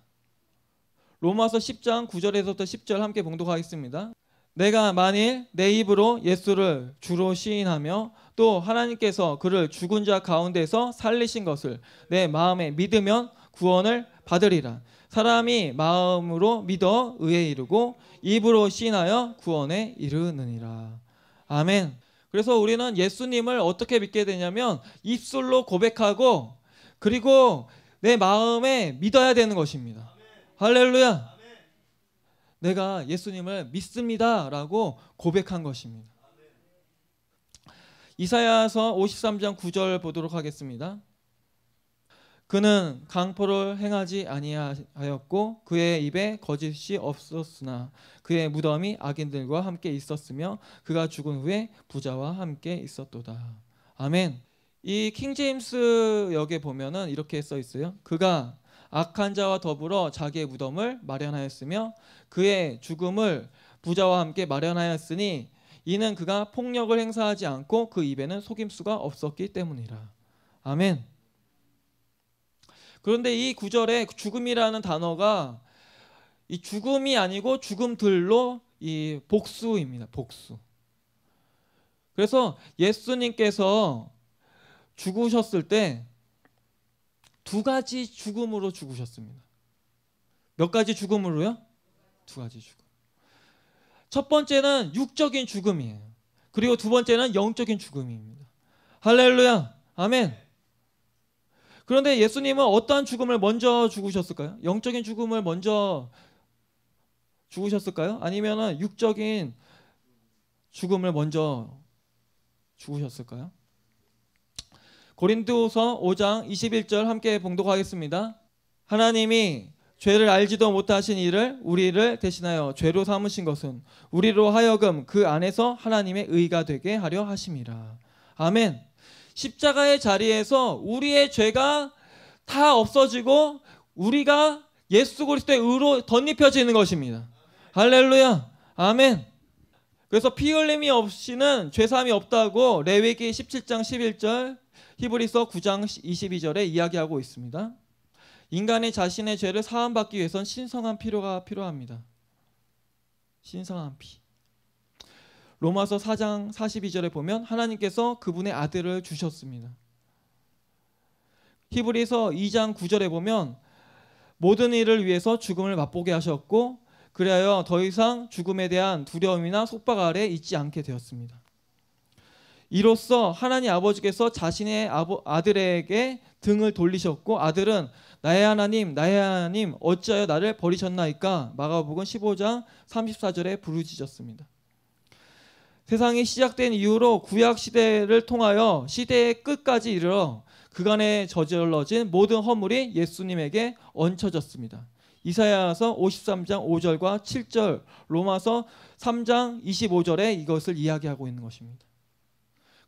로마서 10장 9절에서부터 10절 함께 봉독하겠습니다. 내가 만일 내 입으로 예수를 주로 시인하며 또 하나님께서 그를 죽은 자 가운데서 살리신 것을 내 마음에 믿으면 구원을 받으리라. 사람이 마음으로 믿어 의에 이르고 입으로 시인하여 구원에 이르느니라. 아멘. 그래서 우리는 예수님을 어떻게 믿게 되냐면 입술로 고백하고 그리고 내 마음에 믿어야 되는 것입니다. 할렐루야. 내가 예수님을 믿습니다라고 고백한 것입니다. 이사야서 53장 9절 보도록 하겠습니다. 그는 강포를 행하지 아니하였고 그의 입에 거짓이 없었으나 그의 무덤이 악인들과 함께 있었으며 그가 죽은 후에 부자와 함께 있었도다. 아멘. 이 킹제임스 역에 보면은 이렇게 써 있어요. 그가 악한 자와 더불어 자기의 무덤을 마련하였으며 그의 죽음을 부자와 함께 마련하였으니 이는 그가 폭력을 행사하지 않고 그 입에는 속임수가 없었기 때문이라. 아멘. 그런데 이 구절에 죽음이라는 단어가 이 죽음이 아니고 죽음들로 이 복수입니다. 복수. 그래서 예수님께서 죽으셨을 때두 가지 죽음으로 죽으셨습니다. 몇 가지 죽음으로요? 두 가지 죽음. 첫 번째는 육적인 죽음이에요. 그리고 두 번째는 영적인 죽음입니다. 할렐루야. 아멘. 그런데 예수님은 어떠한 죽음을 먼저 죽으셨을까요? 영적인 죽음을 먼저 죽으셨을까요? 아니면 육적인 죽음을 먼저 죽으셨을까요? 고린도서 5장 21절 함께 봉독하겠습니다. 하나님이 죄를 알지도 못하신 이를 우리를 대신하여 죄로 삼으신 것은 우리로 하여금 그 안에서 하나님의 의가 되게 하려 하심이라. 아멘. 십자가의 자리에서 우리의 죄가 다 없어지고 우리가 예수 그리스도의 의로 덧입혀지는 것입니다. 할렐루야. 아멘. 그래서 피 흘림이 없이는 죄 사함이 없다고 레위기 17장 11절 히브리서 9장 22절에 이야기하고 있습니다. 인간이 자신의 죄를 사함받기 위해선 신성한 피로가 필요합니다. 신성한 피. 로마서 4장 42절에 보면 하나님께서 그분의 아들을 주셨습니다. 히브리서 2장 9절에 보면 모든 일을 위해서 죽음을 맛보게 하셨고 그래야 더 이상 죽음에 대한 두려움이나 속박 아래 있지 않게 되었습니다. 이로써 하나님 아버지께서 자신의 아들에게 등을 돌리셨고 아들은 나의 하나님 나의 하나님 어찌하여 나를 버리셨나이까 마가복음 15장 34절에 부르짖었습니다. 세상이 시작된 이후로 구약 시대를 통하여 시대의 끝까지 이르러 그간에 저질러진 모든 허물이 예수님에게 얹혀졌습니다. 이사야서 53장 5절과 7절, 로마서 3장 25절에 이것을 이야기하고 있는 것입니다.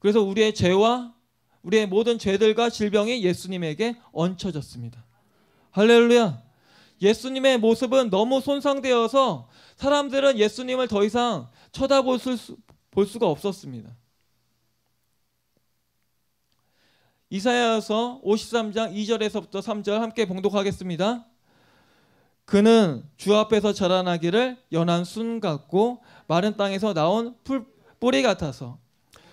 그래서 우리의 죄와 우리의 모든 죄들과 질병이 예수님에게 얹혀졌습니다. 할렐루야. 예수님의 모습은 너무 손상되어서 사람들은 예수님을 더 이상 쳐다볼 수, 볼 수가 없었습니다. 이사야서 53장 2절에서부터 3절 함께 봉독하겠습니다. 그는 주 앞에서 자라나기를 연한 순 같고 마른 땅에서 나온 풀, 뿌리 같아서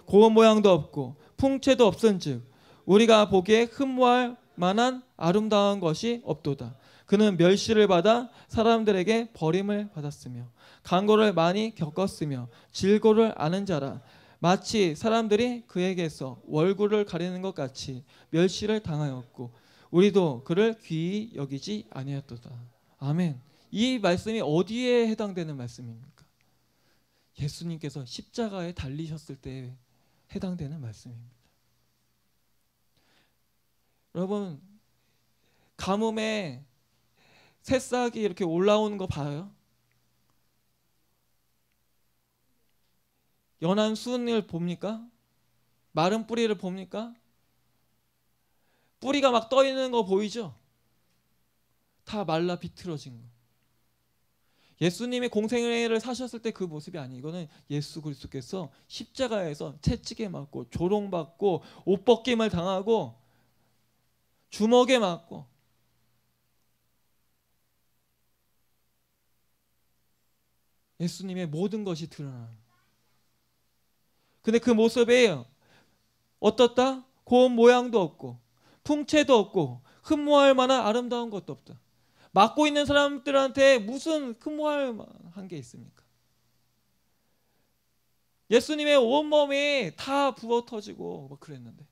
고운 모양도 없고 풍채도 없은즉 우리가 보기에 흠모할 만한 아름다운 것이 없도다. 그는 멸시를 받아 사람들에게 버림을 받았으며 강고를 많이 겪었으며 질고를 아는 자라 마치 사람들이 그에게서 월구를 가리는 것 같이 멸시를 당하였고 우리도 그를 귀히 여기지 아니하였도다. 아멘. 이 말씀이 어디에 해당되는 말씀입니까? 예수님께서 십자가에 달리셨을 때 해당되는 말씀입니다. 여러분 가뭄에 새싹이 이렇게 올라오는 거 봐요? 연한 수을 봅니까? 마른 뿌리를 봅니까? 뿌리가 막 떠 있는 거 보이죠? 다 말라 비틀어진 거. 예수님의 공생애를 사셨을 때 그 모습이 아니 이거는 예수 그리스도께서 십자가에서 채찍에 맞고 조롱받고 옷 벗김을 당하고 주먹에 맞고 예수님의 모든 것이 드러나. 근데 그모습이 어떻다? 고운 모양도 없고 풍채도 없고 흠모할 만한 아름다운 것도 없다. 막고 있는 사람들한테 무슨 흠모할한게 있습니까? 예수님의 온몸이 다 부어 터지고 막 그랬는데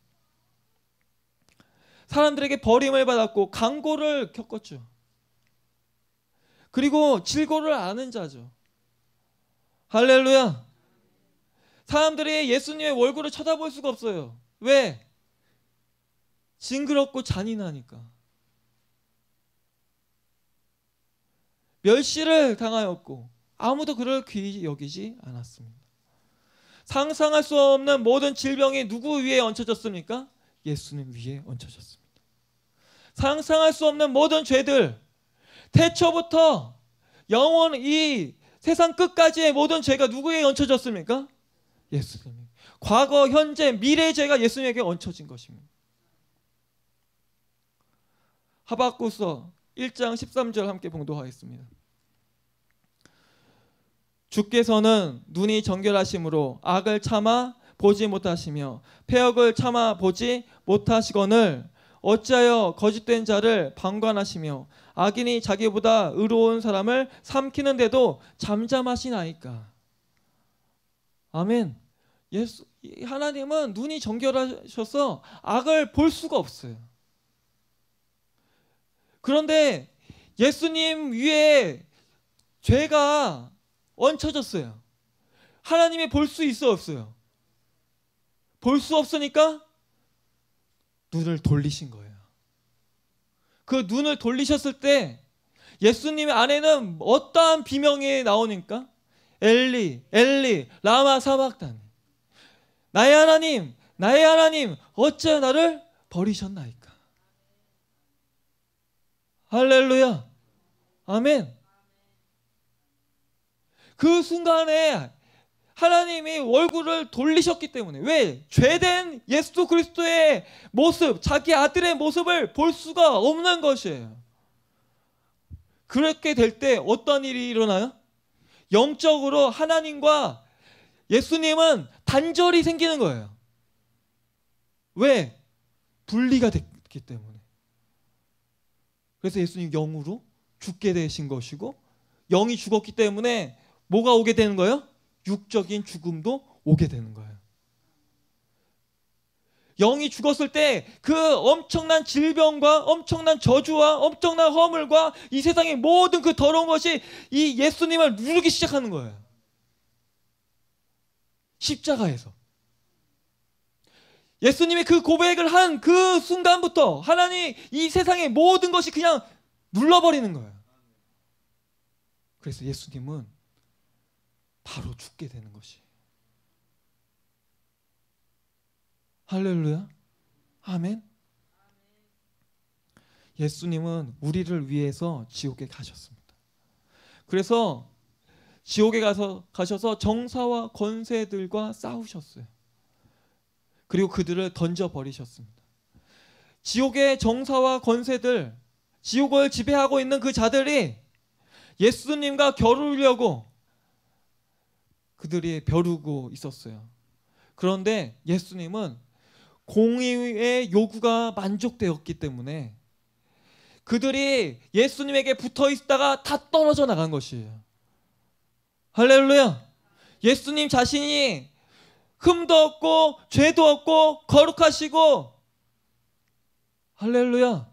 사람들에게 버림을 받았고 강고를 겪었죠. 그리고 질고를 아는 자죠. 할렐루야. 사람들이 예수님의 얼굴을 쳐다볼 수가 없어요. 왜? 징그럽고 잔인하니까. 멸시를 당하였고 아무도 그를 귀히 여기지 않았습니다. 상상할 수 없는 모든 질병이 누구 위에 얹혀졌습니까? 예수님 위에 얹혀졌습니다. 상상할 수 없는 모든 죄들 태초부터 영원 이 세상 끝까지의 모든 죄가 누구에 얹혀졌습니까? 예수님. 과거, 현재, 미래의 죄가 예수님에게 얹혀진 것입니다. 하박구서 1장 13절 함께 봉독하겠습니다. 주께서는 눈이 정결하심으로 악을 참아 보지 못하시며 폐역을 참아 보지 못하시거늘 어찌하여 거짓된 자를 방관하시며 악인이 자기보다 의로운 사람을 삼키는데도 잠잠하시나이까. 아멘. 예수 하나님은 눈이 정결하셔서 악을 볼 수가 없어요. 그런데 예수님 위에 죄가 얹혀졌어요. 하나님이 볼 수 있어 없어요? 볼 수 없으니까 눈을 돌리신 거예요. 그 눈을 돌리셨을 때 예수님 안에는 어떠한 비명이 나오니까 엘리, 엘리, 라마 사박단. 나의 하나님, 나의 하나님, 어째 나를 버리셨나이까? 할렐루야. 아멘. 그 순간에 하나님이 얼굴을 돌리셨기 때문에 왜 죄된 예수 그리스도의 모습, 자기 아들의 모습을 볼 수가 없는 것이에요. 그렇게 될 때 어떤 일이 일어나요? 영적으로 하나님과 예수님은 단절이 생기는 거예요. 왜? 분리가 됐기 때문에. 그래서 예수님 영으로 죽게 되신 것이고 영이 죽었기 때문에 뭐가 오게 되는 거예요? 육적인 죽음도 오게 되는 거예요. 영이 죽었을 때 그 엄청난 질병과 엄청난 저주와 엄청난 허물과 이 세상의 모든 그 더러운 것이 이 예수님을 누르기 시작하는 거예요. 십자가에서. 예수님이그 고백을 한 그 순간부터 하나님 이 세상의 모든 것이 그냥 눌러버리는 거예요. 그래서 예수님은 바로 죽게 되는 것이. 할렐루야. 아멘. 예수님은 우리를 위해서 지옥에 가셨습니다. 그래서 지옥에 가서 가셔서 정사와 권세들과 싸우셨어요. 그리고 그들을 던져 버리셨습니다. 지옥의 정사와 권세들, 지옥을 지배하고 있는 그 자들이 예수님과 겨루려고 그들이 벼르고 있었어요. 그런데 예수님은 공의의 요구가 만족되었기 때문에 그들이 예수님에게 붙어 있다가 다 떨어져 나간 것이에요. 할렐루야! 예수님 자신이 흠도 없고 죄도 없고 거룩하시고 할렐루야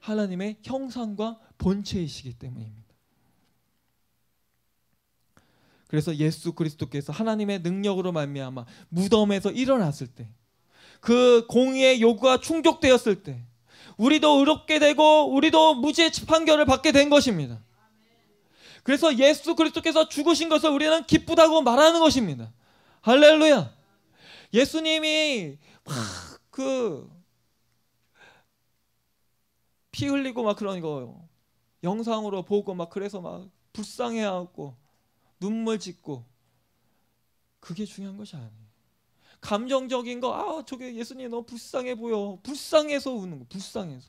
하나님의 형상과 본체이시기 때문입니다. 그래서 예수 그리스도께서 하나님의 능력으로 말미암아 무덤에서 일어났을 때 그 공의의 요구가 충족되었을 때 우리도 의롭게 되고 우리도 무죄 판결을 받게 된 것입니다. 그래서 예수 그리스도께서 죽으신 것을 우리는 기쁘다고 말하는 것입니다. 할렐루야. 예수님이 막 그 피 흘리고 막 그런 거 영상으로 보고 막 그래서 막 불쌍해하고 눈물 짓고 그게 중요한 것이 아니에요. 감정적인 거, 아 저게 예수님 너무 불쌍해 보여. 불쌍해서 우는 거, 불쌍해서.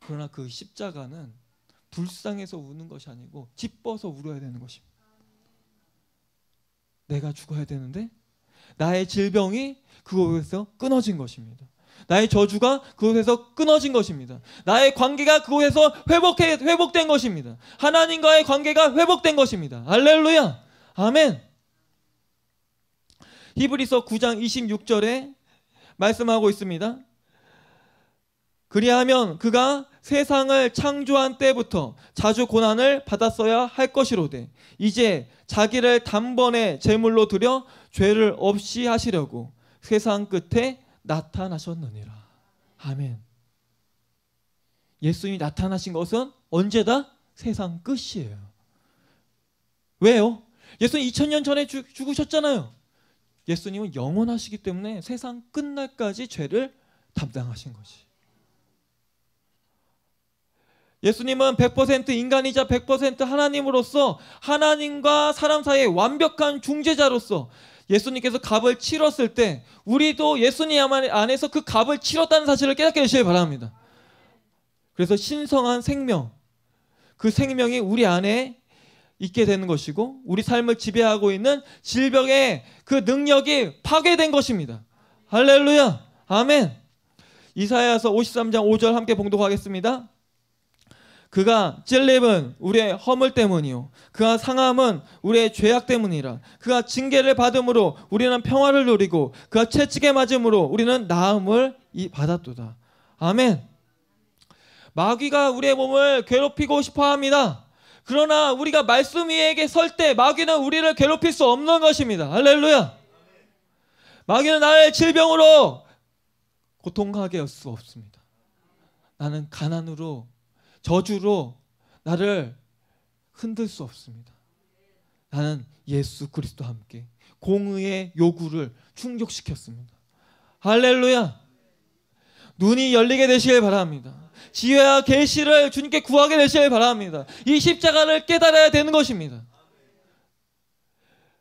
그러나 그 십자가는 불쌍해서 우는 것이 아니고 기뻐서 울어야 되는 것입니다. 내가 죽어야 되는데 나의 질병이 그곳에서 끊어진 것입니다. 나의 저주가 그곳에서 끊어진 것입니다. 나의 관계가 그곳에서 회복해, 회복된 것입니다. 하나님과의 관계가 회복된 것입니다. 할렐루야. 아멘. 히브리서 9장 26절에 말씀하고 있습니다. 그리하면 그가 세상을 창조한 때부터 자주 고난을 받았어야 할 것이로되 이제 자기를 단번에 제물로 드려 죄를 없이 하시려고 세상 끝에 나타나셨느니라. 아멘. 예수님이 나타나신 것은 언제다? 세상 끝이에요. 왜요? 예수님 2000년 전에 죽, 으셨잖아요 예수님은 영원하시기 때문에 세상 끝날까지 죄를 담당하신 것이 예수님은 100% 인간이자 100% 하나님으로서 하나님과 사람 사이의 완벽한 중재자로서 예수님께서 값을 치렀을 때 우리도 예수님 안에서 그 값을 치렀다는 사실을 깨닫게 되시길 바랍니다. 그래서 신성한 생명, 그 생명이 우리 안에 있게 되는 것이고 우리 삶을 지배하고 있는 질병의 그 능력이 파괴된 것입니다. 할렐루야. 아멘. 이사야서 53장 5절 함께 봉독하겠습니다. 그가 찔림은 우리의 허물 때문이요. 그가 상함은 우리의 죄악 때문이라. 그가 징계를 받음으로 우리는 평화를 누리고 그가 채찍에 맞음으로 우리는 나음을 받았도다. 아멘. 마귀가 우리의 몸을 괴롭히고 싶어 합니다. 그러나 우리가 말씀 위에 게설 때 마귀는 우리를 괴롭힐 수 없는 것입니다. 할렐루야. 마귀는 나를 질병으로 고통하게 할 수 없습니다. 나는 가난으로 저주로 나를 흔들 수 없습니다. 나는 예수 그리스도 함께 공의의 요구를 충족시켰습니다. 할렐루야. 눈이 열리게 되시길 바랍니다. 지혜와 계시를 주님께 구하게 되시길 바랍니다. 이 십자가를 깨달아야 되는 것입니다.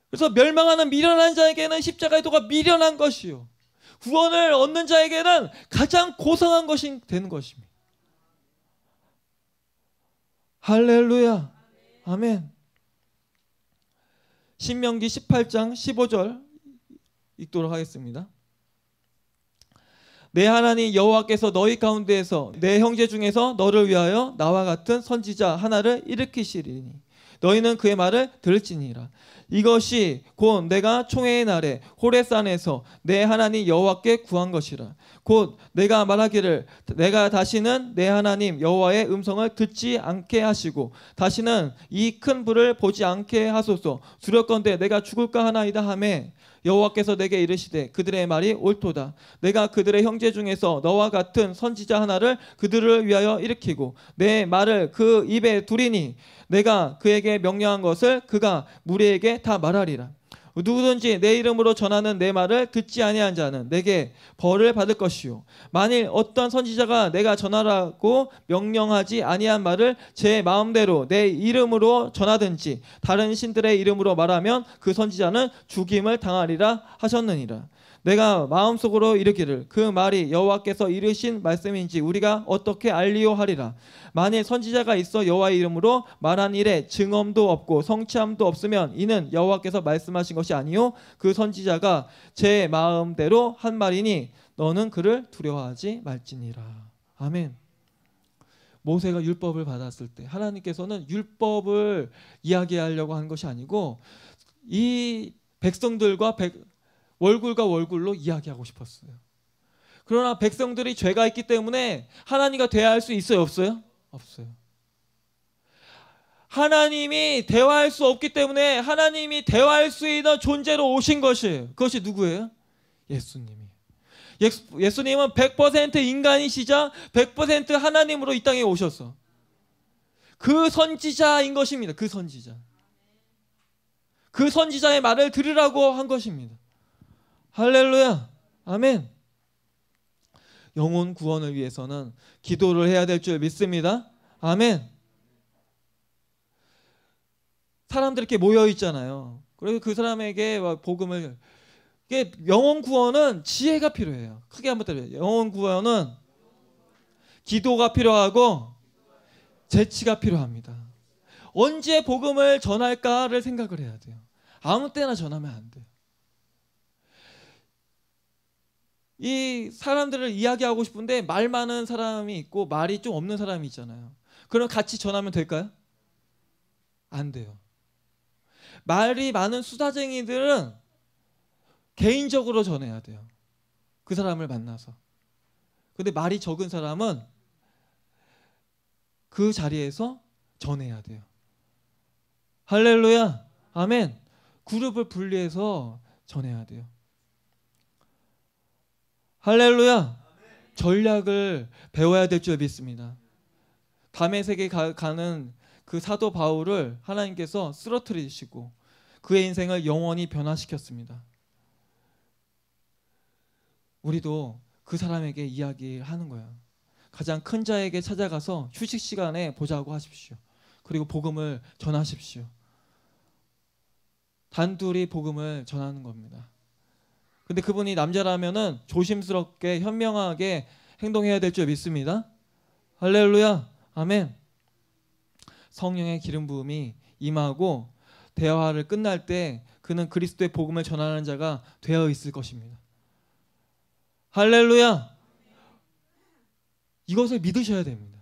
그래서 멸망하는 미련한 자에게는 십자가의 도가 미련한 것이요. 구원을 얻는 자에게는 가장 고상한 것이 되는 것입니다. 할렐루야. 아멘. 신명기 18장 15절 읽도록 하겠습니다. 내 하나님 여호와께서 너희 가운데에서 내 형제 중에서 너를 위하여 나와 같은 선지자 하나를 일으키시리니 너희는 그의 말을 들을지니라. 이것이 곧 내가 총회의 날에 호레산에서 내 하나님 여호와께 구한 것이라. 곧 내가 말하기를 내가 다시는 내 하나님 여호와의 음성을 듣지 않게 하시고 다시는 이 큰 불을 보지 않게 하소서. 두렵건대 내가 죽을까 하나이다 하매 여호와께서 내게 이르시되 그들의 말이 옳도다. 내가 그들의 형제 중에서 너와 같은 선지자 하나를 그들을 위하여 일으키고 내 말을 그 입에 두리니 내가 그에게 명령한 것을 그가 무리에게 다 말하리라. 누구든지 내 이름으로 전하는 내 말을 듣지 아니한 자는 내게 벌을 받을 것이요 만일 어떤 선지자가 내가 전하라고 명령하지 아니한 말을 제 마음대로 내 이름으로 전하든지 다른 신들의 이름으로 말하면 그 선지자는 죽임을 당하리라 하셨느니라 내가 마음속으로 이르기를 그 말이 여호와께서 이르신 말씀인지 우리가 어떻게 알리오 하리라 만일 선지자가 있어 여호와의 이름으로 말한 일에 증언도 없고 성취함도 없으면 이는 여호와께서 말씀하신 것이 아니요 그 선지자가 제 마음대로 한 말이니 너는 그를 두려워하지 말지니라 아멘 모세가 율법을 받았을 때 하나님께서는 율법을 이야기하려고 한 것이 아니고 이 백성들과 백, 월굴과 월굴로 이야기하고 싶었어요. 그러나 백성들이 죄가 있기 때문에 하나님과 대화할 수 있어요? 없어요? 없어요. 하나님이 대화할 수 없기 때문에 하나님이 대화할 수 있는 존재로 오신 것이에요. 그것이 누구예요? 예수님이. 예수, 예수님은 100% 인간이시자 100% 하나님으로 이 땅에 오셨어. 그 선지자인 것입니다. 그 선지자. 그 선지자의 말을 들으라고 한 것입니다. 할렐루야. 아멘. 영혼 구원을 위해서는 기도를 해야 될 줄 믿습니다. 아멘. 사람들 이렇게 모여 있잖아요. 그래서 그 사람에게 복음을 이게 영혼 구원은 지혜가 필요해요. 크게 한번 따라해요. 영혼 구원은 기도가 필요하고 재치가 필요합니다. 언제 복음을 전할까를 생각을 해야 돼요. 아무 때나 전하면 안 돼요. 이 사람들을 이야기하고 싶은데 말 많은 사람이 있고 말이 좀 없는 사람이 있잖아요. 그럼 같이 전하면 될까요? 안 돼요. 말이 많은 수다쟁이들은 개인적으로 전해야 돼요. 그 사람을 만나서. 근데 말이 적은 사람은 그 자리에서 전해야 돼요. 할렐루야. 아멘. 그룹을 분리해서 전해야 돼요. 할렐루야. 전략을 배워야 될 줄 믿습니다. 담의 세계 가, 는그 사도 바울을 하나님께서 쓰러뜨리시고 그의 인생을 영원히 변화시켰습니다. 우리도 그 사람에게 이야기하는 거예 가장 큰 자에게 찾아가서 휴식 시간에 보자고 하십시오. 그리고 복음을 전하십시오. 단둘이 복음을 전하는 겁니다. 근데 그분이 남자라면은 조심스럽게 현명하게 행동해야 될 줄 믿습니다. 할렐루야. 아멘. 성령의 기름 부음이 임하고 대화를 끝날 때 그는 그리스도의 복음을 전하는 자가 되어 있을 것입니다. 할렐루야. 이것을 믿으셔야 됩니다.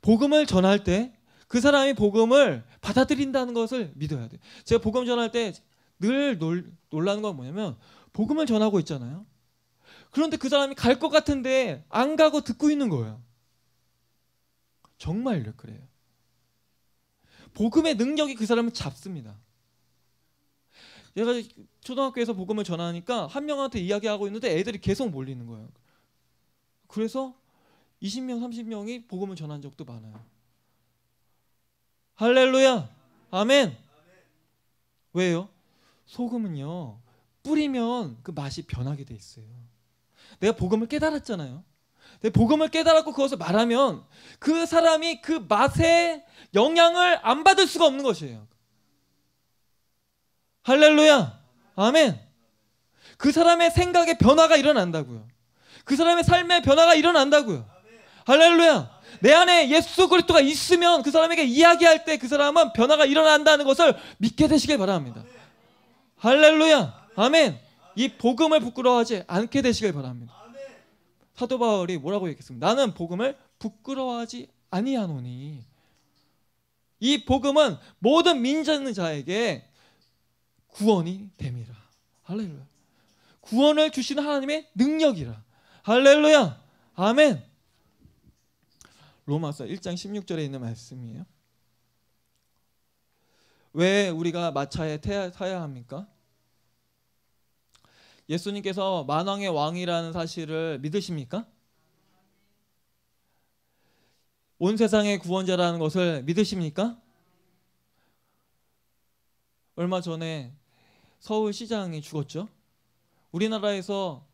복음을 전할 때 그 사람이 복음을 받아들인다는 것을 믿어야 돼요. 제가 복음 전할 때 늘 놀라는 건 뭐냐면 복음을 전하고 있잖아요. 그런데 그 사람이 갈 것 같은데 안 가고 듣고 있는 거예요. 정말 그래요. 복음의 능력이 그 사람을 잡습니다. 얘가 초등학교에서 복음을 전하니까 한 명한테 이야기하고 있는데 애들이 계속 몰리는 거예요. 그래서 20명, 30명이 복음을 전한 적도 많아요. 할렐루야! 아멘! 왜요? 소금은요, 뿌리면 그 맛이 변하게 돼 있어요. 내가 복음을 깨달았잖아요. 내 복음을 깨달았고 그것을 말하면 그 사람이 그 맛에 영향을 안 받을 수가 없는 것이에요. 할렐루야. 아멘. 그 사람의 생각에 변화가 일어난다고요. 그 사람의 삶에 변화가 일어난다고요. 할렐루야. 내 안에 예수 그리스도가 있으면 그 사람에게 이야기할 때 그 사람은 변화가 일어난다는 것을 믿게 되시길 바랍니다. 할렐루야. 아멘. 이 복음을 부끄러워하지 않게 되시길 바랍니다. 사도 바울이 뭐라고 얘기했습니까? 나는 복음을 부끄러워하지 아니하노니 이 복음은 모든 민전 자에게 구원이 됨이라. 할렐루야. 구원을 주시 하나님의 능력이라. 할렐루야. 아멘. 로마서 1장 16절에 있는 말씀이에요. 왜 우리가 마차에 태 타야 합니까? 예수님께서 만왕의 왕이라는 사실을 믿으십니까? 온 세상의 구원자라는 것을 믿으십니까? 얼마 전에 서울시장이 죽었죠. 우리나라에서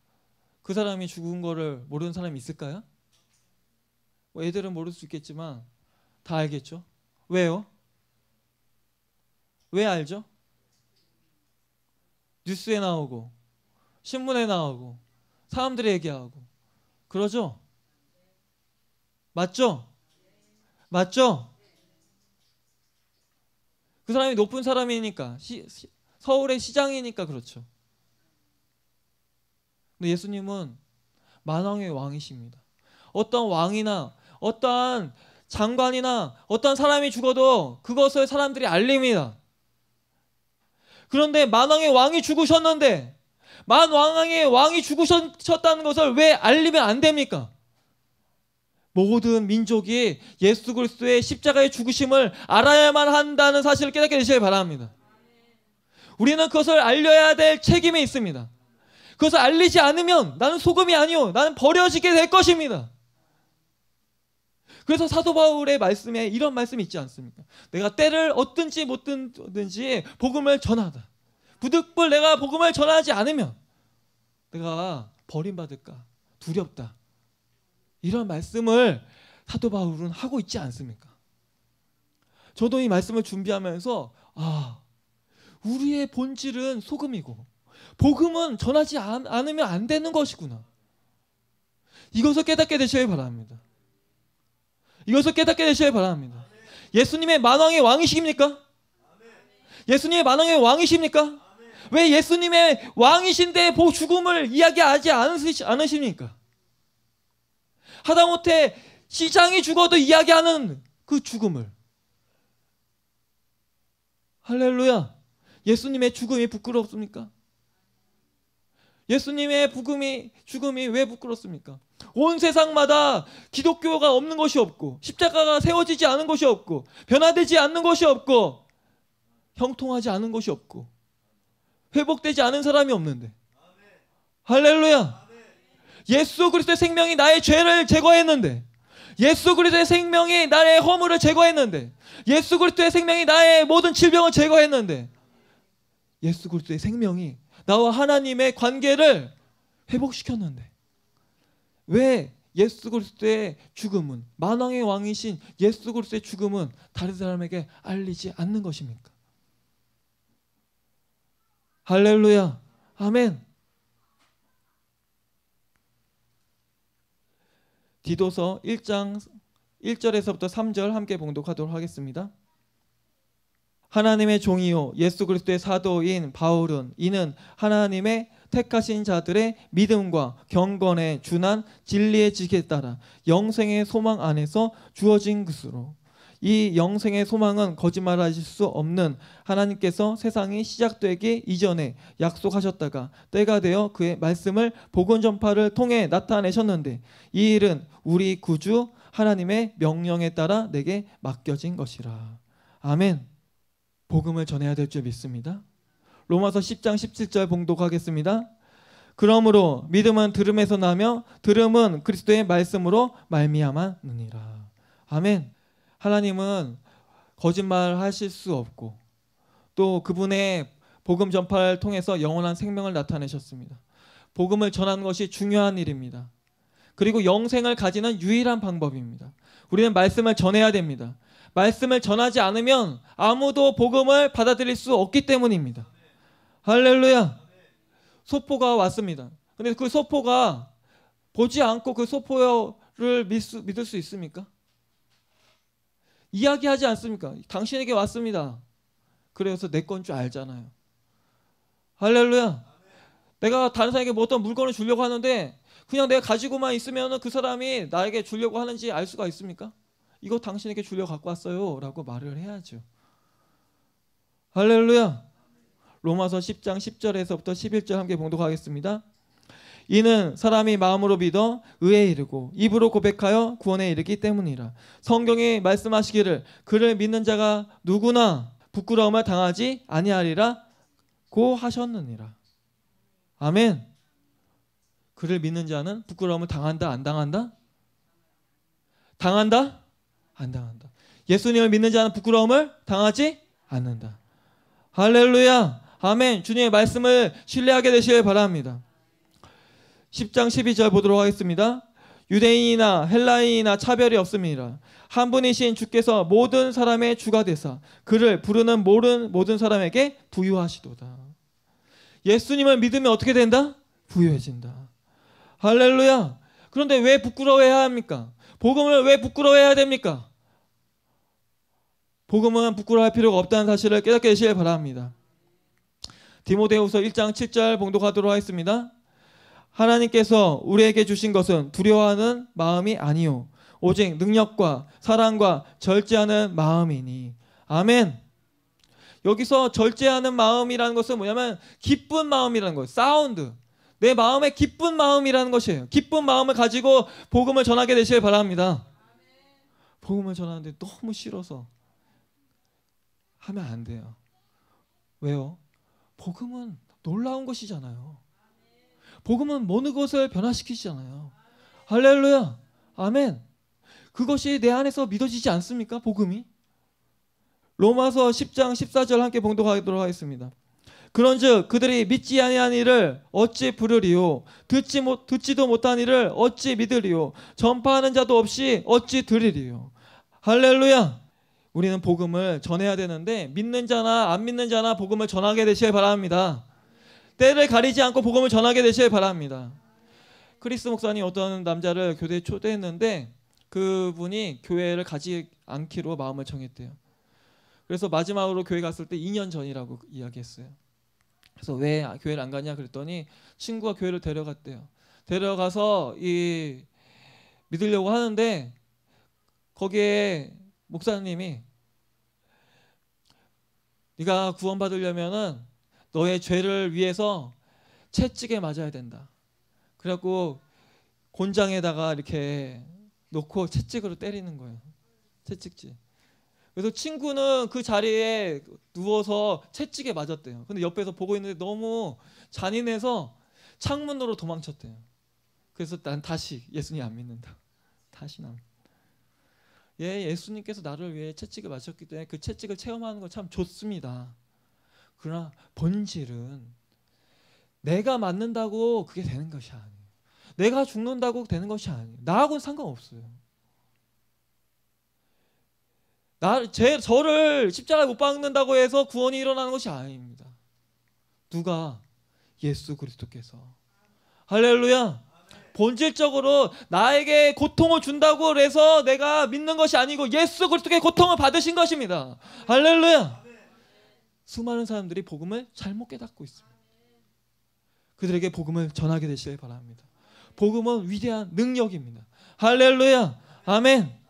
그 사람이 죽은 거를 모르는 사람이 있을까요? 뭐 애들은 모를 수 있겠지만 다 알겠죠. 왜요? 왜 알죠? 뉴스에 나오고 신문에 나오고 사람들이 얘기하고 그러죠? 맞죠? 맞죠? 그 사람이 높은 사람이니까 시, 시, 서울의 시장이니까 그렇죠. 근데 예수님은 만왕의 왕이십니다. 어떤 왕이나 어떠한 장관이나 어떤 사람이 죽어도 그것을 사람들이 알립니다. 그런데 만왕의 왕이 죽으셨는데 만 왕왕의 왕이 죽으셨다는 것을 왜 알리면 안 됩니까? 모든 민족이 예수 그리스도의 십자가의 죽으심을 알아야만 한다는 사실을 깨닫게 되시길 바랍니다. 우리는 그것을 알려야 될 책임이 있습니다. 그것을 알리지 않으면 나는 소금이 아니요. 나는 버려지게 될 것입니다. 그래서 사도 바울의 말씀에 이런 말씀이 있지 않습니까? 내가 때를 얻든지 못든지 복음을 전하다. 부득불 내가 복음을 전하지 않으면 내가 버림받을까 두렵다. 이런 말씀을 사도 바울은 하고 있지 않습니까? 저도 이 말씀을 준비하면서 아 우리의 본질은 소금이고 복음은 전하지 않, 않으면 안 되는 것이구나. 이것을 깨닫게 되셔야 바랍니다. 이것을 깨닫게 되셔야 바랍니다. 예수님의 만왕의 왕이십니까? 예수님의 만왕의 왕이십니까? 왜 예수님의 왕이신데 죽음을 이야기하지 않으십니까? 하다못해 시장이 죽어도 이야기하는 그 죽음을. 할렐루야. 예수님의 죽음이 부끄럽습니까? 예수님의 부금이, 죽음이 왜 부끄럽습니까? 온 세상마다 기독교가 없는 것이 없고, 십자가가 세워지지 않은 것이 없고, 변화되지 않는 것이 없고, 형통하지 않은 것이 없고, 회복되지 않은 사람이 없는데. 할렐루야. 예수 그리스도의 생명이 나의 죄를 제거했는데. 예수 그리스도의 생명이 나의 허물을 제거했는데. 예수 그리스도의 생명이 나의 모든 질병을 제거했는데. 예수 그리스도의 생명이 나와 하나님의 관계를 회복시켰는데. 왜 예수 그리스도의 죽음은 만왕의 왕이신 예수 그리스도의 죽음은 다른 사람에게 알리지 않는 것입니까? 할렐루야. 아멘. 디도서 1장 1절에서부터 3절 함께 봉독하도록 하겠습니다. 하나님의 종이요 예수 그리스도의 사도인 바울은 이는 하나님의 택하신 자들의 믿음과 경건에 준한 진리의 지에 따라 영생의 소망 안에서 주어진 것으로 이 영생의 소망은 거짓말하실 수 없는 하나님께서 세상이 시작되기 이전에 약속하셨다가 때가 되어 그의 말씀을 복음 전파를 통해 나타내셨는데 이 일은 우리 구주 하나님의 명령에 따라 내게 맡겨진 것이라. 아멘. 복음을 전해야 될 줄 믿습니다. 로마서 10장 17절 봉독하겠습니다. 그러므로 믿음은 들음에서 나며 들음은 그리스도의 말씀으로 말미암아느니라. 아멘. 하나님은 거짓말 하실 수 없고 또 그분의 복음 전파를 통해서 영원한 생명을 나타내셨습니다. 복음을 전하는 것이 중요한 일입니다. 그리고 영생을 가지는 유일한 방법입니다. 우리는 말씀을 전해야 됩니다. 말씀을 전하지 않으면 아무도 복음을 받아들일 수 없기 때문입니다. 할렐루야. 소포가 왔습니다. 근데 그 소포가 보지 않고 그 소포를 믿을 수 있습니까? 이야기하지 않습니까? 당신에게 왔습니다. 그래서 내 건 줄 알잖아요. 할렐루야. 내가 다른 사람에게 뭐 어떤 물건을 주려고 하는데 그냥 내가 가지고만 있으면 그 사람이 나에게 주려고 하는지 알 수가 있습니까? 이거 당신에게 주려고 갖고 왔어요. 라고 말을 해야죠. 할렐루야. 로마서 10장 10절에서부터 11절 함께 봉독하겠습니다. 이는 사람이 마음으로 믿어 의에 이르고 입으로 고백하여 구원에 이르기 때문이라. 성경이 말씀하시기를 그를 믿는 자가 누구나 부끄러움을 당하지 아니하리라고 하셨느니라. 아멘. 그를 믿는 자는 부끄러움을 당한다 안 당한다? 당한다? 안 당한다. 예수님을 믿는 자는 부끄러움을 당하지 않는다. 할렐루야. 아멘. 주님의 말씀을 신뢰하게 되시길 바랍니다. 10장 12절 보도록 하겠습니다. 유대인이나 헬라인이나 차별이 없습니다. 한 분이신 주께서 모든 사람의 주가 되사 그를 부르는 모든 모든 사람에게 부유하시도다. 예수님을 믿으면 어떻게 된다? 부유해진다. 할렐루야. 그런데 왜 부끄러워해야 합니까? 복음을 왜 부끄러워해야 됩니까? 복음은 부끄러워할 필요가 없다는 사실을 깨닫게 되시길 바랍니다. 디모데후서 1장 7절 봉독하도록 하겠습니다. 하나님께서 우리에게 주신 것은 두려워하는 마음이 아니요 오직 능력과 사랑과 절제하는 마음이니 아멘. 여기서 절제하는 마음이라는 것은 뭐냐면 기쁜 마음이라는 거예요. 사운드. 내 마음의 기쁜 마음이라는 것이에요. 기쁜 마음을 가지고 복음을 전하게 되시길 바랍니다. 복음을 전하는데 너무 싫어서 하면 안 돼요. 왜요? 복음은 놀라운 것이잖아요. 복음은 모든 것을 변화시키시잖아요. 할렐루야. 아멘. 그것이 내 안에서 믿어지지 않습니까? 복음이. 로마서 10장 14절 함께 봉독하도록 하겠습니다. 그런즉 그들이 믿지 아니한 이를 어찌 부르리요 듣지 못 듣지도 못한 이를 어찌 믿으리요 전파하는 자도 없이 어찌 들으리요 할렐루야 우리는 복음을 전해야 되는데 믿는 자나 안 믿는 자나 복음을 전하게 되시길 바랍니다. 때를 가리지 않고 복음을 전하게 되시길 바랍니다. 크리스 목사님 어떤 남자를 교회에 초대했는데 그분이 교회를 가지 않기로 마음을 정했대요. 그래서 마지막으로 교회 갔을 때 2년 전이라고 이야기했어요. 그래서 왜 교회를 안 가냐 그랬더니 친구가 교회를 데려갔대요. 데려가서 이 믿으려고 하는데 거기에 목사님이 네가 구원받으려면은 너의 죄를 위해서 채찍에 맞아야 된다. 그래갖고 곤장에다가 이렇게 놓고 채찍으로 때리는 거예요. 채찍질. 그래서 친구는 그 자리에 누워서 채찍에 맞았대요. 근데 옆에서 보고 있는데 너무 잔인해서 창문으로 도망쳤대요. 그래서 난 다시 예수님 안 믿는다. 다시 난. 예, 예수님께서 나를 위해 채찍을 맞췄기 때문에 그 채찍을 체험하는 건 참 좋습니다. 그러나 본질은 내가 맞는다고 그게 되는 것이 아니에요. 내가 죽는다고 되는 것이 아니에요. 나하고는 상관없어요. 나, 제, 저를 십자가에 못 박는다고 해서 구원이 일어나는 것이 아닙니다. 누가? 예수 그리스도께서. 할렐루야. 본질적으로 나에게 고통을 준다고 해서 내가 믿는 것이 아니고 예수 그리스도께 고통을 받으신 것입니다. 할렐루야. 수많은 사람들이 복음을 잘못 깨닫고 있습니다. 그들에게 복음을 전하게 되시길 바랍니다. 복음은 위대한 능력입니다. 할렐루야. 아멘.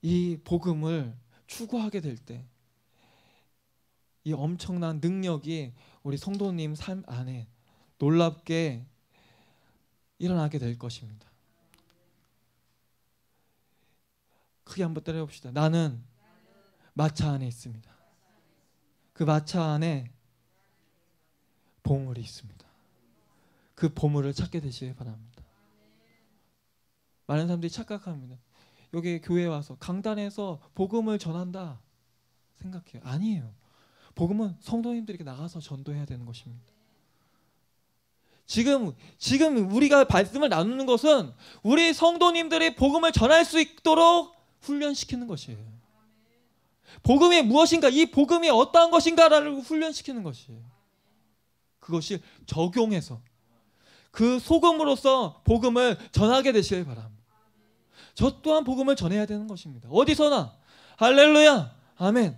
이 복음을 추구하게 될 때 이 엄청난 능력이 우리 성도님 삶 안에 놀랍게 일어나게 될 것입니다. 크게 한번 때려봅시다. 나는 마차 안에 있습니다. 그 마차 안에 보물이 있습니다. 그 보물을 찾게 되시길 바랍니다. 많은 사람들이 착각합니다. 여기 교회 와서 강단에서 복음을 전한다 생각해요. 아니에요. 복음은 성도님들에게 나가서 전도해야 되는 것입니다. 지금 지금 우리가 말씀을 나누는 것은 우리 성도님들이 복음을 전할 수 있도록 훈련시키는 것이에요. 복음이 무엇인가, 이 복음이 어떠한 것인가를 훈련시키는 것이에요. 그것이 적용해서 그 소금으로서 복음을 전하게 되시길 바랍니다. 저 또한 복음을 전해야 되는 것입니다. 어디서나 할렐루야, 아멘.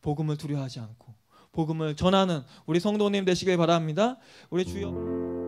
복음을 두려워하지 않고 복음을 전하는 우리 성도님 되시길 바랍니다. 우리 주여.